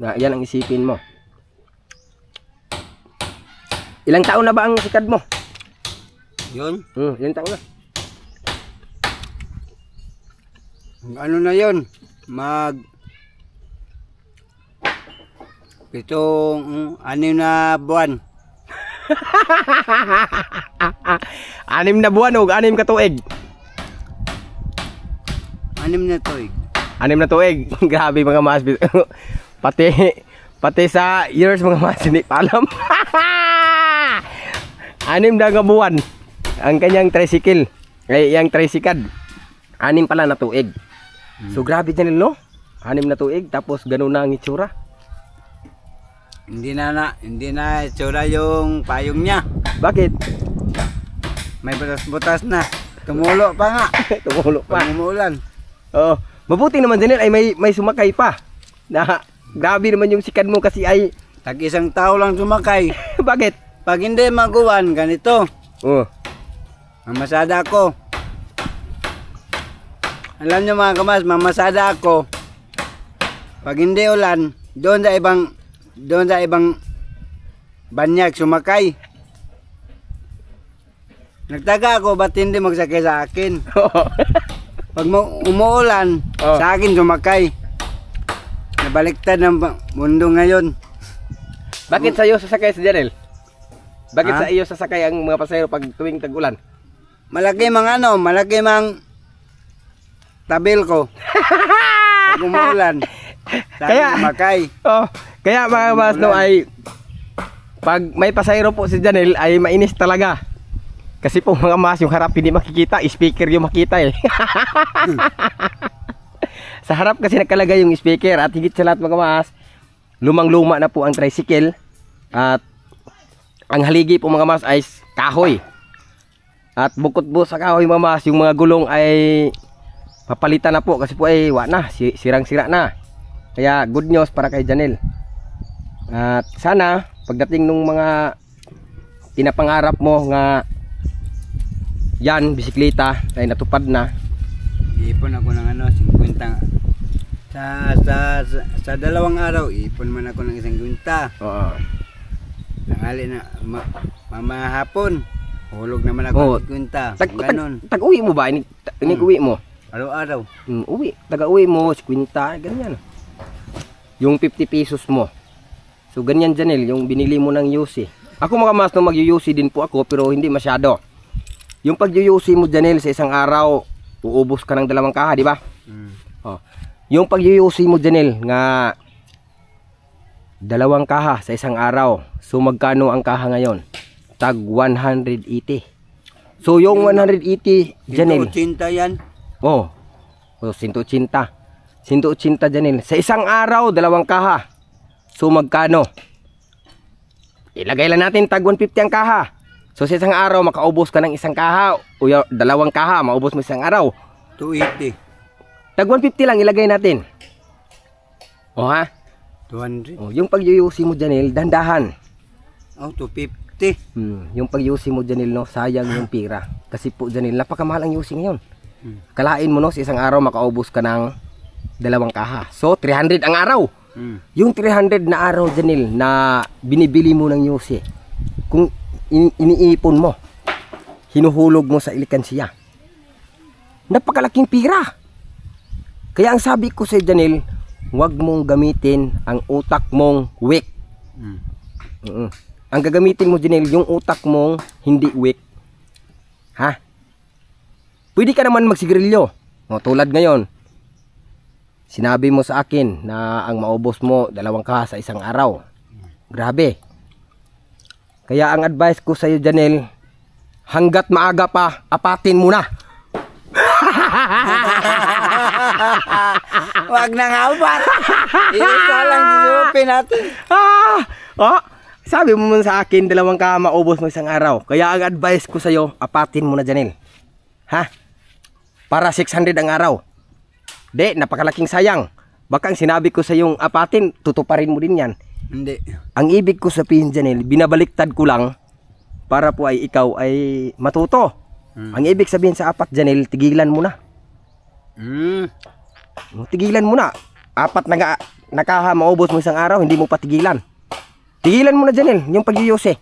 Na, yan ang isipin mo. Ilang taon na ba ang sikad mo? Yun? Hmm, ilang taon na? Ano na yun? Mag... Pitong, mm, ano na buwan? <laughs> anim na buwan o anim ka tuig. Anim na tuig. Anim na tuig. <laughs> Grabe mga mas. <laughs> pati pati sa years mga mas hindi pa alam. anim na nga buwan ang kanyang tricycle. Ay, yung tricycad. Anim pala na tuig. So grabe din no? Anim na tuig tapos ganun na ang itsura. Hindi na na, hindi na itsura yung payong niya. Bakit? May butas-butas na. Tumulo pa nga. <laughs> Tumulo pa. Pag Oh, mabuti naman din ay may may sumakay pa. Na grabe naman yung sikat mo kasi ay <laughs> tag isang tao lang sumakay. Bakit? Pag hindi maguwan ganito. Oo. Oh. Mamasada ako. Alam niyo mga kamas, mamasada ako. Pag hindi ulan, doon sa ibang doon sa ibang banyag sumakay. Nagtaga ako, ba't hindi magsakay sa akin? <laughs> Pag umuulan, oh. sa akin sumakay. Nabaliktad ng mundo ngayon. Bakit sa iyo sasakay si Janel? Bakit ha? sa iyo sasakay ang mga pasahero pag tuwing tag-ulan? Malaki mang ano, malaki mang tabil ko. <laughs> pag umuulan kaya makay. Oh, kaya mga mas no ay pag may pasayro po si Janel ay mainis talaga. Kasi po mga mas yung harap hindi makikita, speaker yung makita eh. <laughs> sa harap kasi nakalagay yung speaker at higit sa lahat mga mas, lumang-luma na po ang tricycle at ang haligi po mga mas ay kahoy. At bukod po sa kahoy mga mas, yung mga gulong ay papalitan na po kasi po ay wa na, sirang-sira na. Kaya good news para kay Janel. At sana pagdating nung mga pinapangarap mo nga yan, bisikleta ay natupad na. Ipon ako ng ano, 50 sa, sa, sa, sa dalawang araw, ipon man ako ng isang gunta. Oo. Nangali na, ma, mama hapon, hulog naman ako Oo. ng gunta. Tag, Tag, uwi mo ba? ini ini inig-uwi mo? Araw-araw. Hmm, uwi. Taga-uwi mo, 50, ganyan yung 50 pesos mo so ganyan Janel yung binili mo ng UC ako makamas mas no mag UC din po ako pero hindi masyado yung pag UC mo Janel sa isang araw uubos ka ng dalawang kaha di ba mm. oh. yung pag UC mo Janel nga dalawang kaha sa isang araw so magkano ang kaha ngayon tag 180 so yung 180 Janel 180 yan oh, oh 180 180 dyan yun. Sa isang araw, dalawang kaha. So magkano? Ilagay lang natin tag 150 ang kaha. So sa isang araw, makaubos ka ng isang kaha o dalawang kaha, maubos mo isang araw. 280. Tag 150 lang ilagay natin. O ha? 200. O, yung pagyuyusi mo Janil, dandahan. Oh, 250. Hmm, yung pagyusi mo Janil, no, sayang yung pira. Kasi po Janil, napakamahal ang yusi ngayon. Hmm. Kalain mo no, sa isang araw makaubos ka ng dalawang kaha. So, 300 ang araw. Mm. Yung 300 na araw, Janil, na binibili mo ng Yose, kung in iniipon mo, hinuhulog mo sa ilikan napakalaking pira. Kaya ang sabi ko sa si Janil, huwag mong gamitin ang utak mong weak. Mm. Uh -uh. Ang gagamitin mo, Janil, yung utak mong hindi weak. Ha? Pwede ka naman magsigarilyo. O, tulad ngayon, sinabi mo sa akin na ang maubos mo dalawang kaha sa isang araw. Grabe. Kaya ang advice ko sa iyo Janel, hanggat maaga pa, apatin mo na. <laughs> Wag nang apat. Ito lang susupin natin. Ah, oh, sabi mo sa akin, dalawang ka maubos mo isang araw. Kaya ang advice ko sa iyo, apatin mo na Janel. Ha? Para 600 ang araw. De, napakalaking sayang. Baka ang sinabi ko sa yung apatin, tutuparin mo din yan. Hindi. Ang ibig ko sabihin dyan, binabaliktad ko lang para po ay ikaw ay matuto. Hmm. Ang ibig sabihin sa apat, Janel, tigilan mo na. Hmm. Tigilan mo na. Apat na nga, nakaha, maubos mo isang araw, hindi mo patigilan. Tigilan mo na, Janel, yung pag-iuse.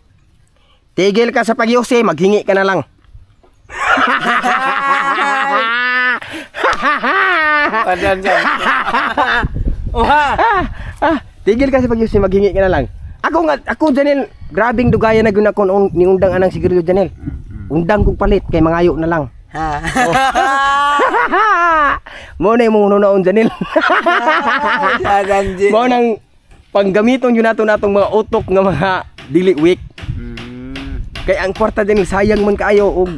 Tigil ka sa pag maghingi ka na lang. <laughs> Andan dyan. <laughs> ah, ah, tigil kasi pag Yusin, maghingi ka na lang. Ako nga, ako Janel, grabing dugaya na guna kon ni undang anang sigarilyo Janel. Undang kong palit kay mangayo na lang. Ha. <laughs> Mo na imong nunaon Janel. <laughs> Mo nang panggamiton yun nato natong mga utok nga mga dili week. Mm. Kay ang kwarta Janel sayang man kaayo og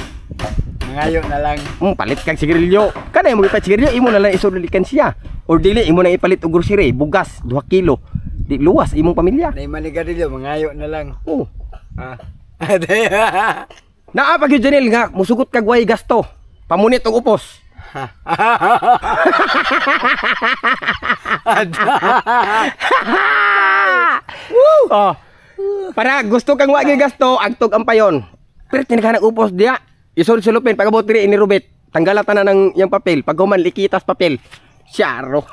Ngayo na lang. Mm, palit kag sigarilyo. Kanay mo ipalit sigarilyo, imo na lang isulikan siya. Or dili imo na ipalit og grocery, bugas 2 kilo. Di luwas imong pamilya. Nay manigarilyo, mangayo na lang. Oo. Oh. Ah. <laughs> Naa pag Janil nga musugot kag way gasto. Pamunit og upos. <laughs> Woo! Oh. Para gusto kang wagi gasto, agtog ang payon. Pero tinakanag upos dia isulsulupin pag abot diri inirubit tanggalan ta na ng yang papel pag human likitas papel syaro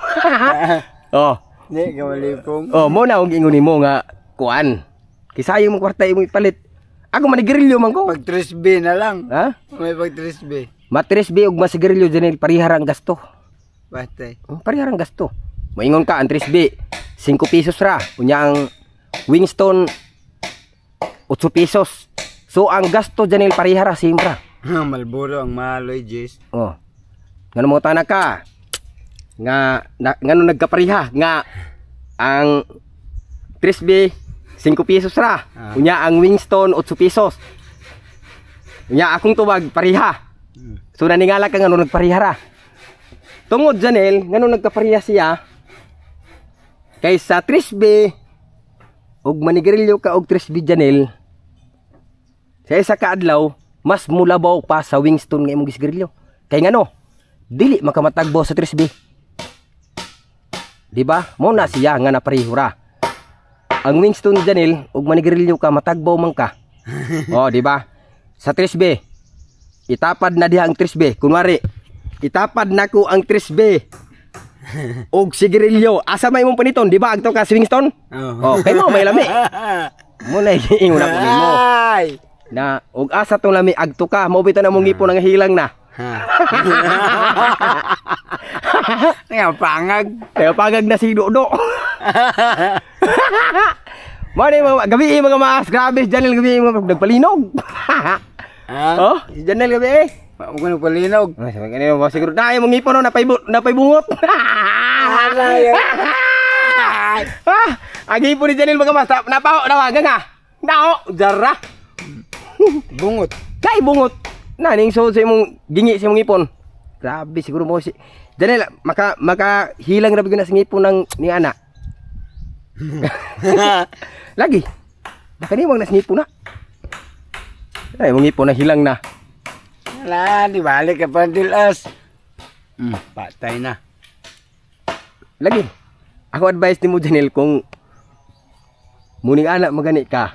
<laughs> oh ni gawalipong oh mo na og ingon nimo nga kuan kisayong mo kwarta imong ipalit ako manigrilyo man ko pag 3B na lang ha may pag 3B ma 3B og masigrilyo dinil pariharang gasto batay oh, pariharang gasto moingon ka ang 3B 5 pesos ra ang wingstone 8 pesos So ang gasto dyan yung parihara, simbra. Malboro ang maloy, Jis. Oh. Ngano mo tanak ka? Nga, na, ngano nagkapariha? Nga, ang Trisby, 5 pesos ra. Ah. Unya ang Wingstone 8 pesos. Unya akong tubag, pariha. Hmm. So naningala ka ngano nagpariha ra. Tungod Janel, ngano nagkapariha siya? Kaysa Trisby, og manigrilyo ka og Trisby Janel, sa isa ka adlaw, mas mulabaw pa sa wingstone nga imong gisgrilyo kay ngano dili makamatagbo sa 3B di ba mo na siya nga na naparihura ang wingstone janil ug manigrilyo ka matagbo man ka <laughs> oh di ba sa 3B itapad na diha ang 3B kunwari itapad nako ang 3B og <laughs> sigarilyo. Asa may mong paniton, di ba? Agto ka si Oo. Oh. oh, kay mo may lami. <laughs> Muna yung una po mo. na og asa tong lami agtuka mo bitaw na mong ha. ngipo nang hilang na nga ha. <laughs> pangag tayo pangag na si dodo <laughs> Mani mga gabi mga mas grabe si Janel gabi mga nagpalinog. <laughs> Ha? Oh, si Janel gabi. Mao eh. ko nagpalinog. Sabi kanino mo siguro na ay eh, mangipon no oh, na paibo na paibungot. Ha? Eh. Agi ah, po ni Janel mga mas napaho na wagang ha. Nao, jarra. Bungot. Kay bungot. Na ning so sa imong gingi sa imong ipon. Grabe siguro mo si Dali maka maka hilang ra na sa ipon ng ni ana. <laughs> Lagi. Baka ni wang na sa ngipon na. Ay, imong ipon na hilang na. Wala, di balik ka pandilas. Mm, patay na. Lagi. Ako advice ni mo Janel kung muning ana magani ka.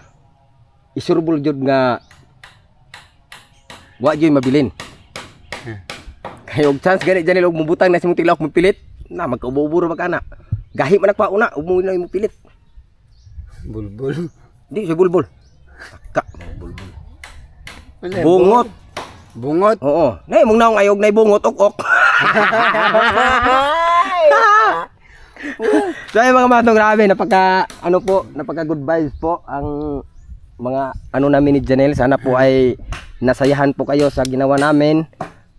Isurbol jud nga wa jud mabilin hmm. kay og chance gani jani og mubutang na simong tiglawak mo pilit na magkaubo-ubo ra magana gahi man pa una umo na imong pilit bulbul di sa bulbul ka bulbul bungot bungot oo na imong naong ayog na bungot ok ok <laughs> so ay mga matong grabe napaka ano po napaka good vibes po ang mga ano namin ni Janel sana po ay nasayahan po kayo sa ginawa namin.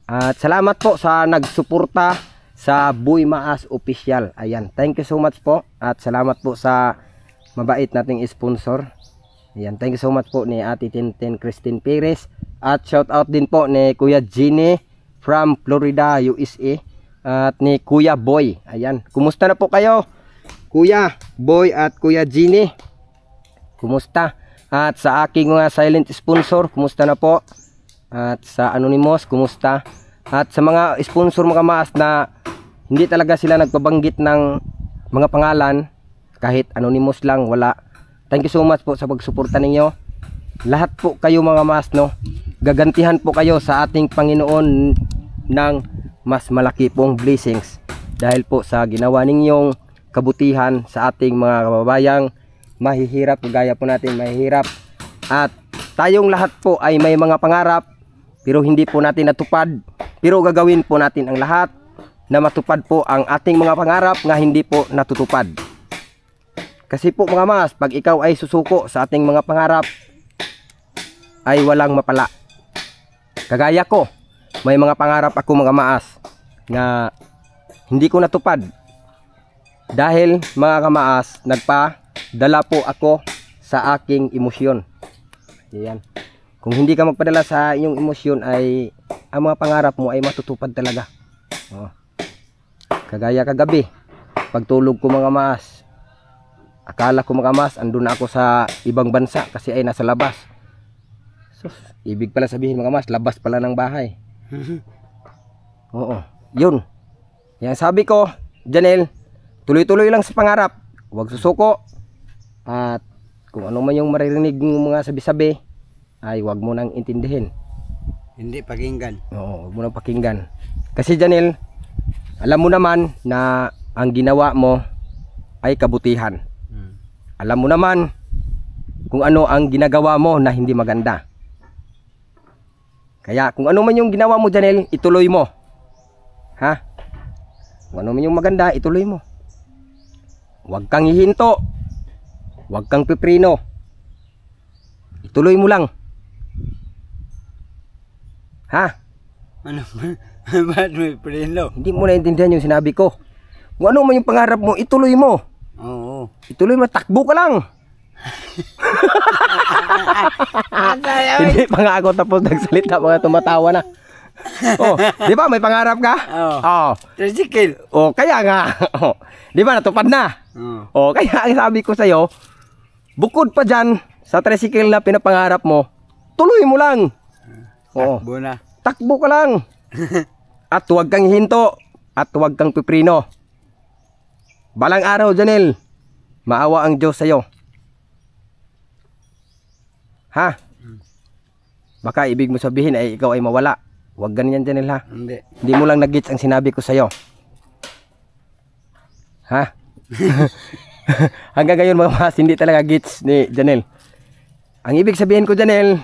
At salamat po sa nagsuporta sa Buy Maas Official. Ayan, thank you so much po. At salamat po sa mabait nating sponsor. Ayan, thank you so much po ni Ate Tintin Christine Perez. At shout out din po ni Kuya Genie from Florida, USA. At ni Kuya Boy. Ayan, kumusta na po kayo? Kuya Boy at Kuya Genie. Kumusta? At sa aking mga silent sponsor, kumusta na po? At sa Anonymous, kumusta? At sa mga sponsor mga maas na hindi talaga sila nagpabanggit ng mga pangalan, kahit anonymous lang, wala. Thank you so much po sa pagsuporta ninyo. Lahat po kayo mga maas, no? Gagantihan po kayo sa ating Panginoon ng mas malaki pong blessings dahil po sa ginawa ninyong kabutihan sa ating mga kababayang mahihirap gaya po natin mahihirap at tayong lahat po ay may mga pangarap pero hindi po natin natupad pero gagawin po natin ang lahat na matupad po ang ating mga pangarap na hindi po natutupad kasi po mga mas pag ikaw ay susuko sa ating mga pangarap ay walang mapala kagaya ko may mga pangarap ako mga maas na hindi ko natupad dahil mga kamaas nagpa dala po ako sa aking emosyon. Yan. Kung hindi ka magpadala sa inyong emosyon ay ang mga pangarap mo ay matutupad talaga. Oh. Kagaya kagabi, pagtulog ko mga maas. Akala ko mga maas, andun na ako sa ibang bansa kasi ay nasa labas. Sus, ibig pala sabihin mga maas, labas pala ng bahay. <laughs> Oo, yun. Yan sabi ko, Janel, tuloy-tuloy lang sa pangarap. Huwag susuko, at kung ano man yung maririnig mo mga sabi-sabi, ay huwag mo nang intindihin. Hindi pakinggan. Oo, huwag mo nang pakinggan. Kasi Janel, alam mo naman na ang ginawa mo ay kabutihan. Hmm. Alam mo naman kung ano ang ginagawa mo na hindi maganda. Kaya kung ano man yung ginawa mo Janel, ituloy mo. Ha? Kung ano man yung maganda, ituloy mo. Huwag kang hihinto. Huwag kang piprino. Ituloy mo lang. Ha? Ano? <laughs> Ba't may preno? Hindi mo naintindihan yung sinabi ko. Kung ano man yung pangarap mo, ituloy mo. Oo. Ituloy mo, takbo ka lang. <laughs> Hindi pa tapos nagsalita mga tumatawa na. oh, di ba may pangarap ka? Oo. Oh. Tricycle. Oh, kaya nga. <laughs> Oh. Di ba natupad na? Oh. oh, kaya ang sabi ko sa iyo, Bukod pa dyan, sa tricycle na pinapangarap mo, tuloy mo lang. Ah, Oo. Oh. Takbo na. Takbo ka lang. <laughs> At huwag kang hinto. At huwag kang piprino. Balang araw, Janel. Maawa ang Diyos sa'yo. Ha? Baka ibig mo sabihin ay ikaw ay mawala. Huwag ganyan, Janel, ha? Hindi. Hindi mo lang nag ang sinabi ko sa'yo. Ha? <laughs> <laughs> Hanggang ngayon mga mas, hindi talaga gets ni Janel. Ang ibig sabihin ko Janel,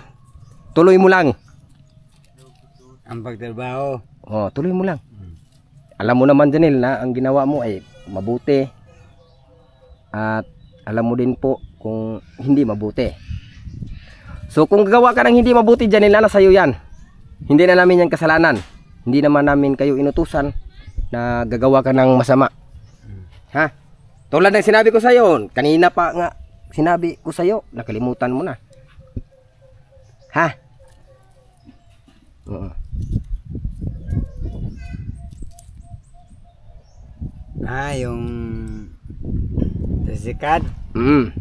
tuloy mo lang. Ang pagtrabaho. Oh, tuloy mo lang. Alam mo naman Janel na ang ginawa mo ay mabuti. At alam mo din po kung hindi mabuti. So kung gagawa ka ng hindi mabuti Janel, na ano sa'yo yan. Hindi na namin yan kasalanan. Hindi naman namin kayo inutusan na gagawa ka ng masama. Ha? Tulad ng sinabi ko sa iyo, kanina pa nga sinabi ko sa iyo, nakalimutan mo na. Ha? Oo. Ah, yung sikat. Mm.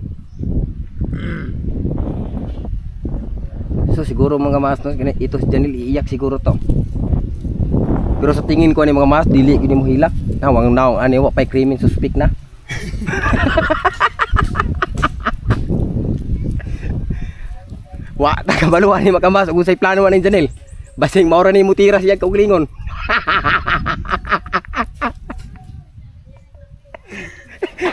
So siguro mga mas ito si Janil iiyak siguro to. Pero sa tingin ko ni mga mas dili gini mo hilak. Nawang naong ani wa pay krimen suspect na. <laughs> Wa, nakabaluan ni makamas Kung sa'y plano man ni Janel Basing maura ni mutira siya kauglingon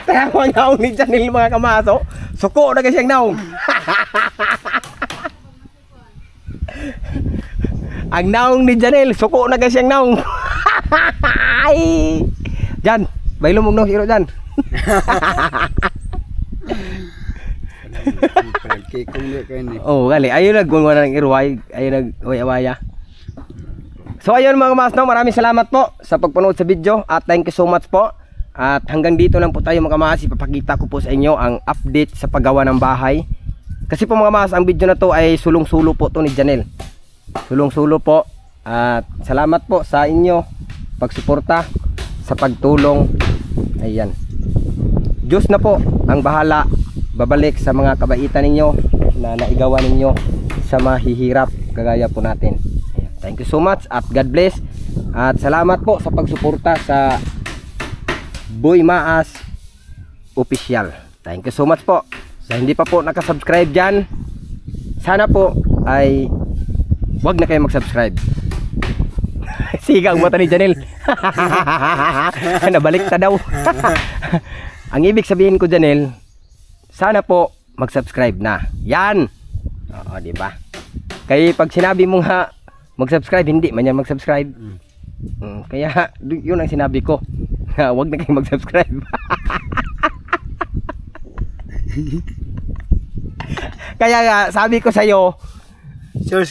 Tawa <laughs> nga ni Janel mga kamaso oh. Suko na kasi ang naong <laughs> Ang naong ni Janel Suko na kasi ang naong Jan, bailo mong no, siro Jan Kikong di kayo ni. oh, gali. Ayun nag wala nang irway. Ayun nag waya-waya. So ayun mga kamasno, maraming salamat po sa pagpanood sa video at thank you so much po. At hanggang dito lang po tayo mga kamas, ipapakita ko po sa inyo ang update sa paggawa ng bahay. Kasi po mga kamas, ang video na to ay sulong-sulo po to ni Janel. Sulong-sulo po. At salamat po sa inyo pagsuporta sa pagtulong. Ayan. Diyos na po ang bahala babalik sa mga kabaitan ninyo na naigawa ninyo sa mahihirap kagaya po natin. Thank you so much at God bless at salamat po sa pagsuporta sa Boy Maas Official. Thank you so much po. Sa hindi pa po nakasubscribe dyan, sana po ay wag na kayo mag-subscribe. <laughs> Sigang mata ni Janel. <laughs> <laughs> Nabalik ta daw. Ang ibig sabihin ko Janel, sana po mag-subscribe na. Yan. Oo, di ba? Kaya pag sinabi mo nga mag-subscribe, hindi man yan mag-subscribe. Mm. kaya yun ang sinabi ko. Huwag <laughs> ah, na kayong mag-subscribe. <laughs> kaya nga, sabi ko sa iyo,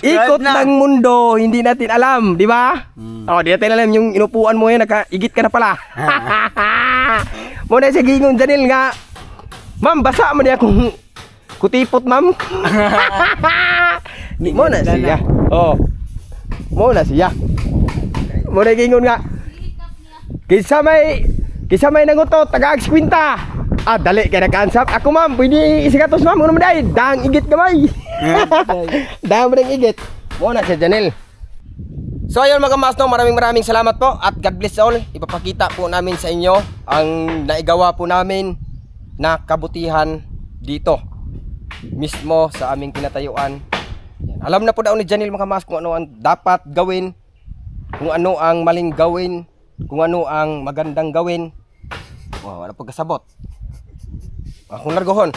ikot na. ng mundo, hindi natin alam, di ba? Mm. Oh, di natin alam yung inupuan mo yun, nakaigit ka na pala. <laughs> Mo na siya gingon Janil nga. Ma'am, basa mo niya kung kutipot, ma'am. <laughs> mo na siya. Oh. Mo na siya. Mo na gingon nga. Kisa may kisa may nangutot taga kwinta. Ah, dali kay nakansap. Ako ma'am, pwede isigatos ma'am, ano man Dang igit kamay Dang mo igit. Mo na siya Janil. So ayun mga masno, maraming maraming salamat po at God bless all. Ipapakita po namin sa inyo ang naigawa po namin na kabutihan dito. Mismo sa aming pinatayuan. Alam na po daw ni Janil mga mas kung ano ang dapat gawin, kung ano ang maling gawin, kung ano ang magandang gawin. Wow, wala pagkasabot. Akong largohon.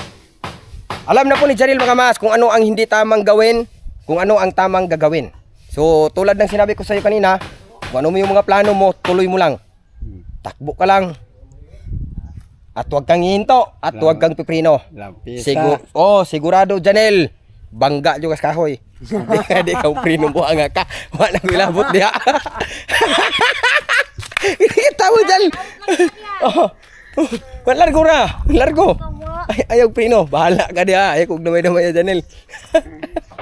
Alam na po ni Janil mga mas kung ano ang hindi tamang gawin, kung ano ang tamang gagawin. So tulad ng sinabi ko sa iyo kanina, ano mo yung mga plano mo, tuloy mo lang. Takbo ka lang. At huwag kang hihinto at huwag kang piprino. Sigur oh, sigurado Janel. Bangga juga sa kahoy. Hindi <laughs> ka di ka prino mo ang ka. Wala ko ilabot diha. <laughs> Kita mo Janel. Oh. Wala largo na. Largo. Ay, ayaw prino. Bahala ka diha. Ayaw kong dumay-dumay Janel. <laughs>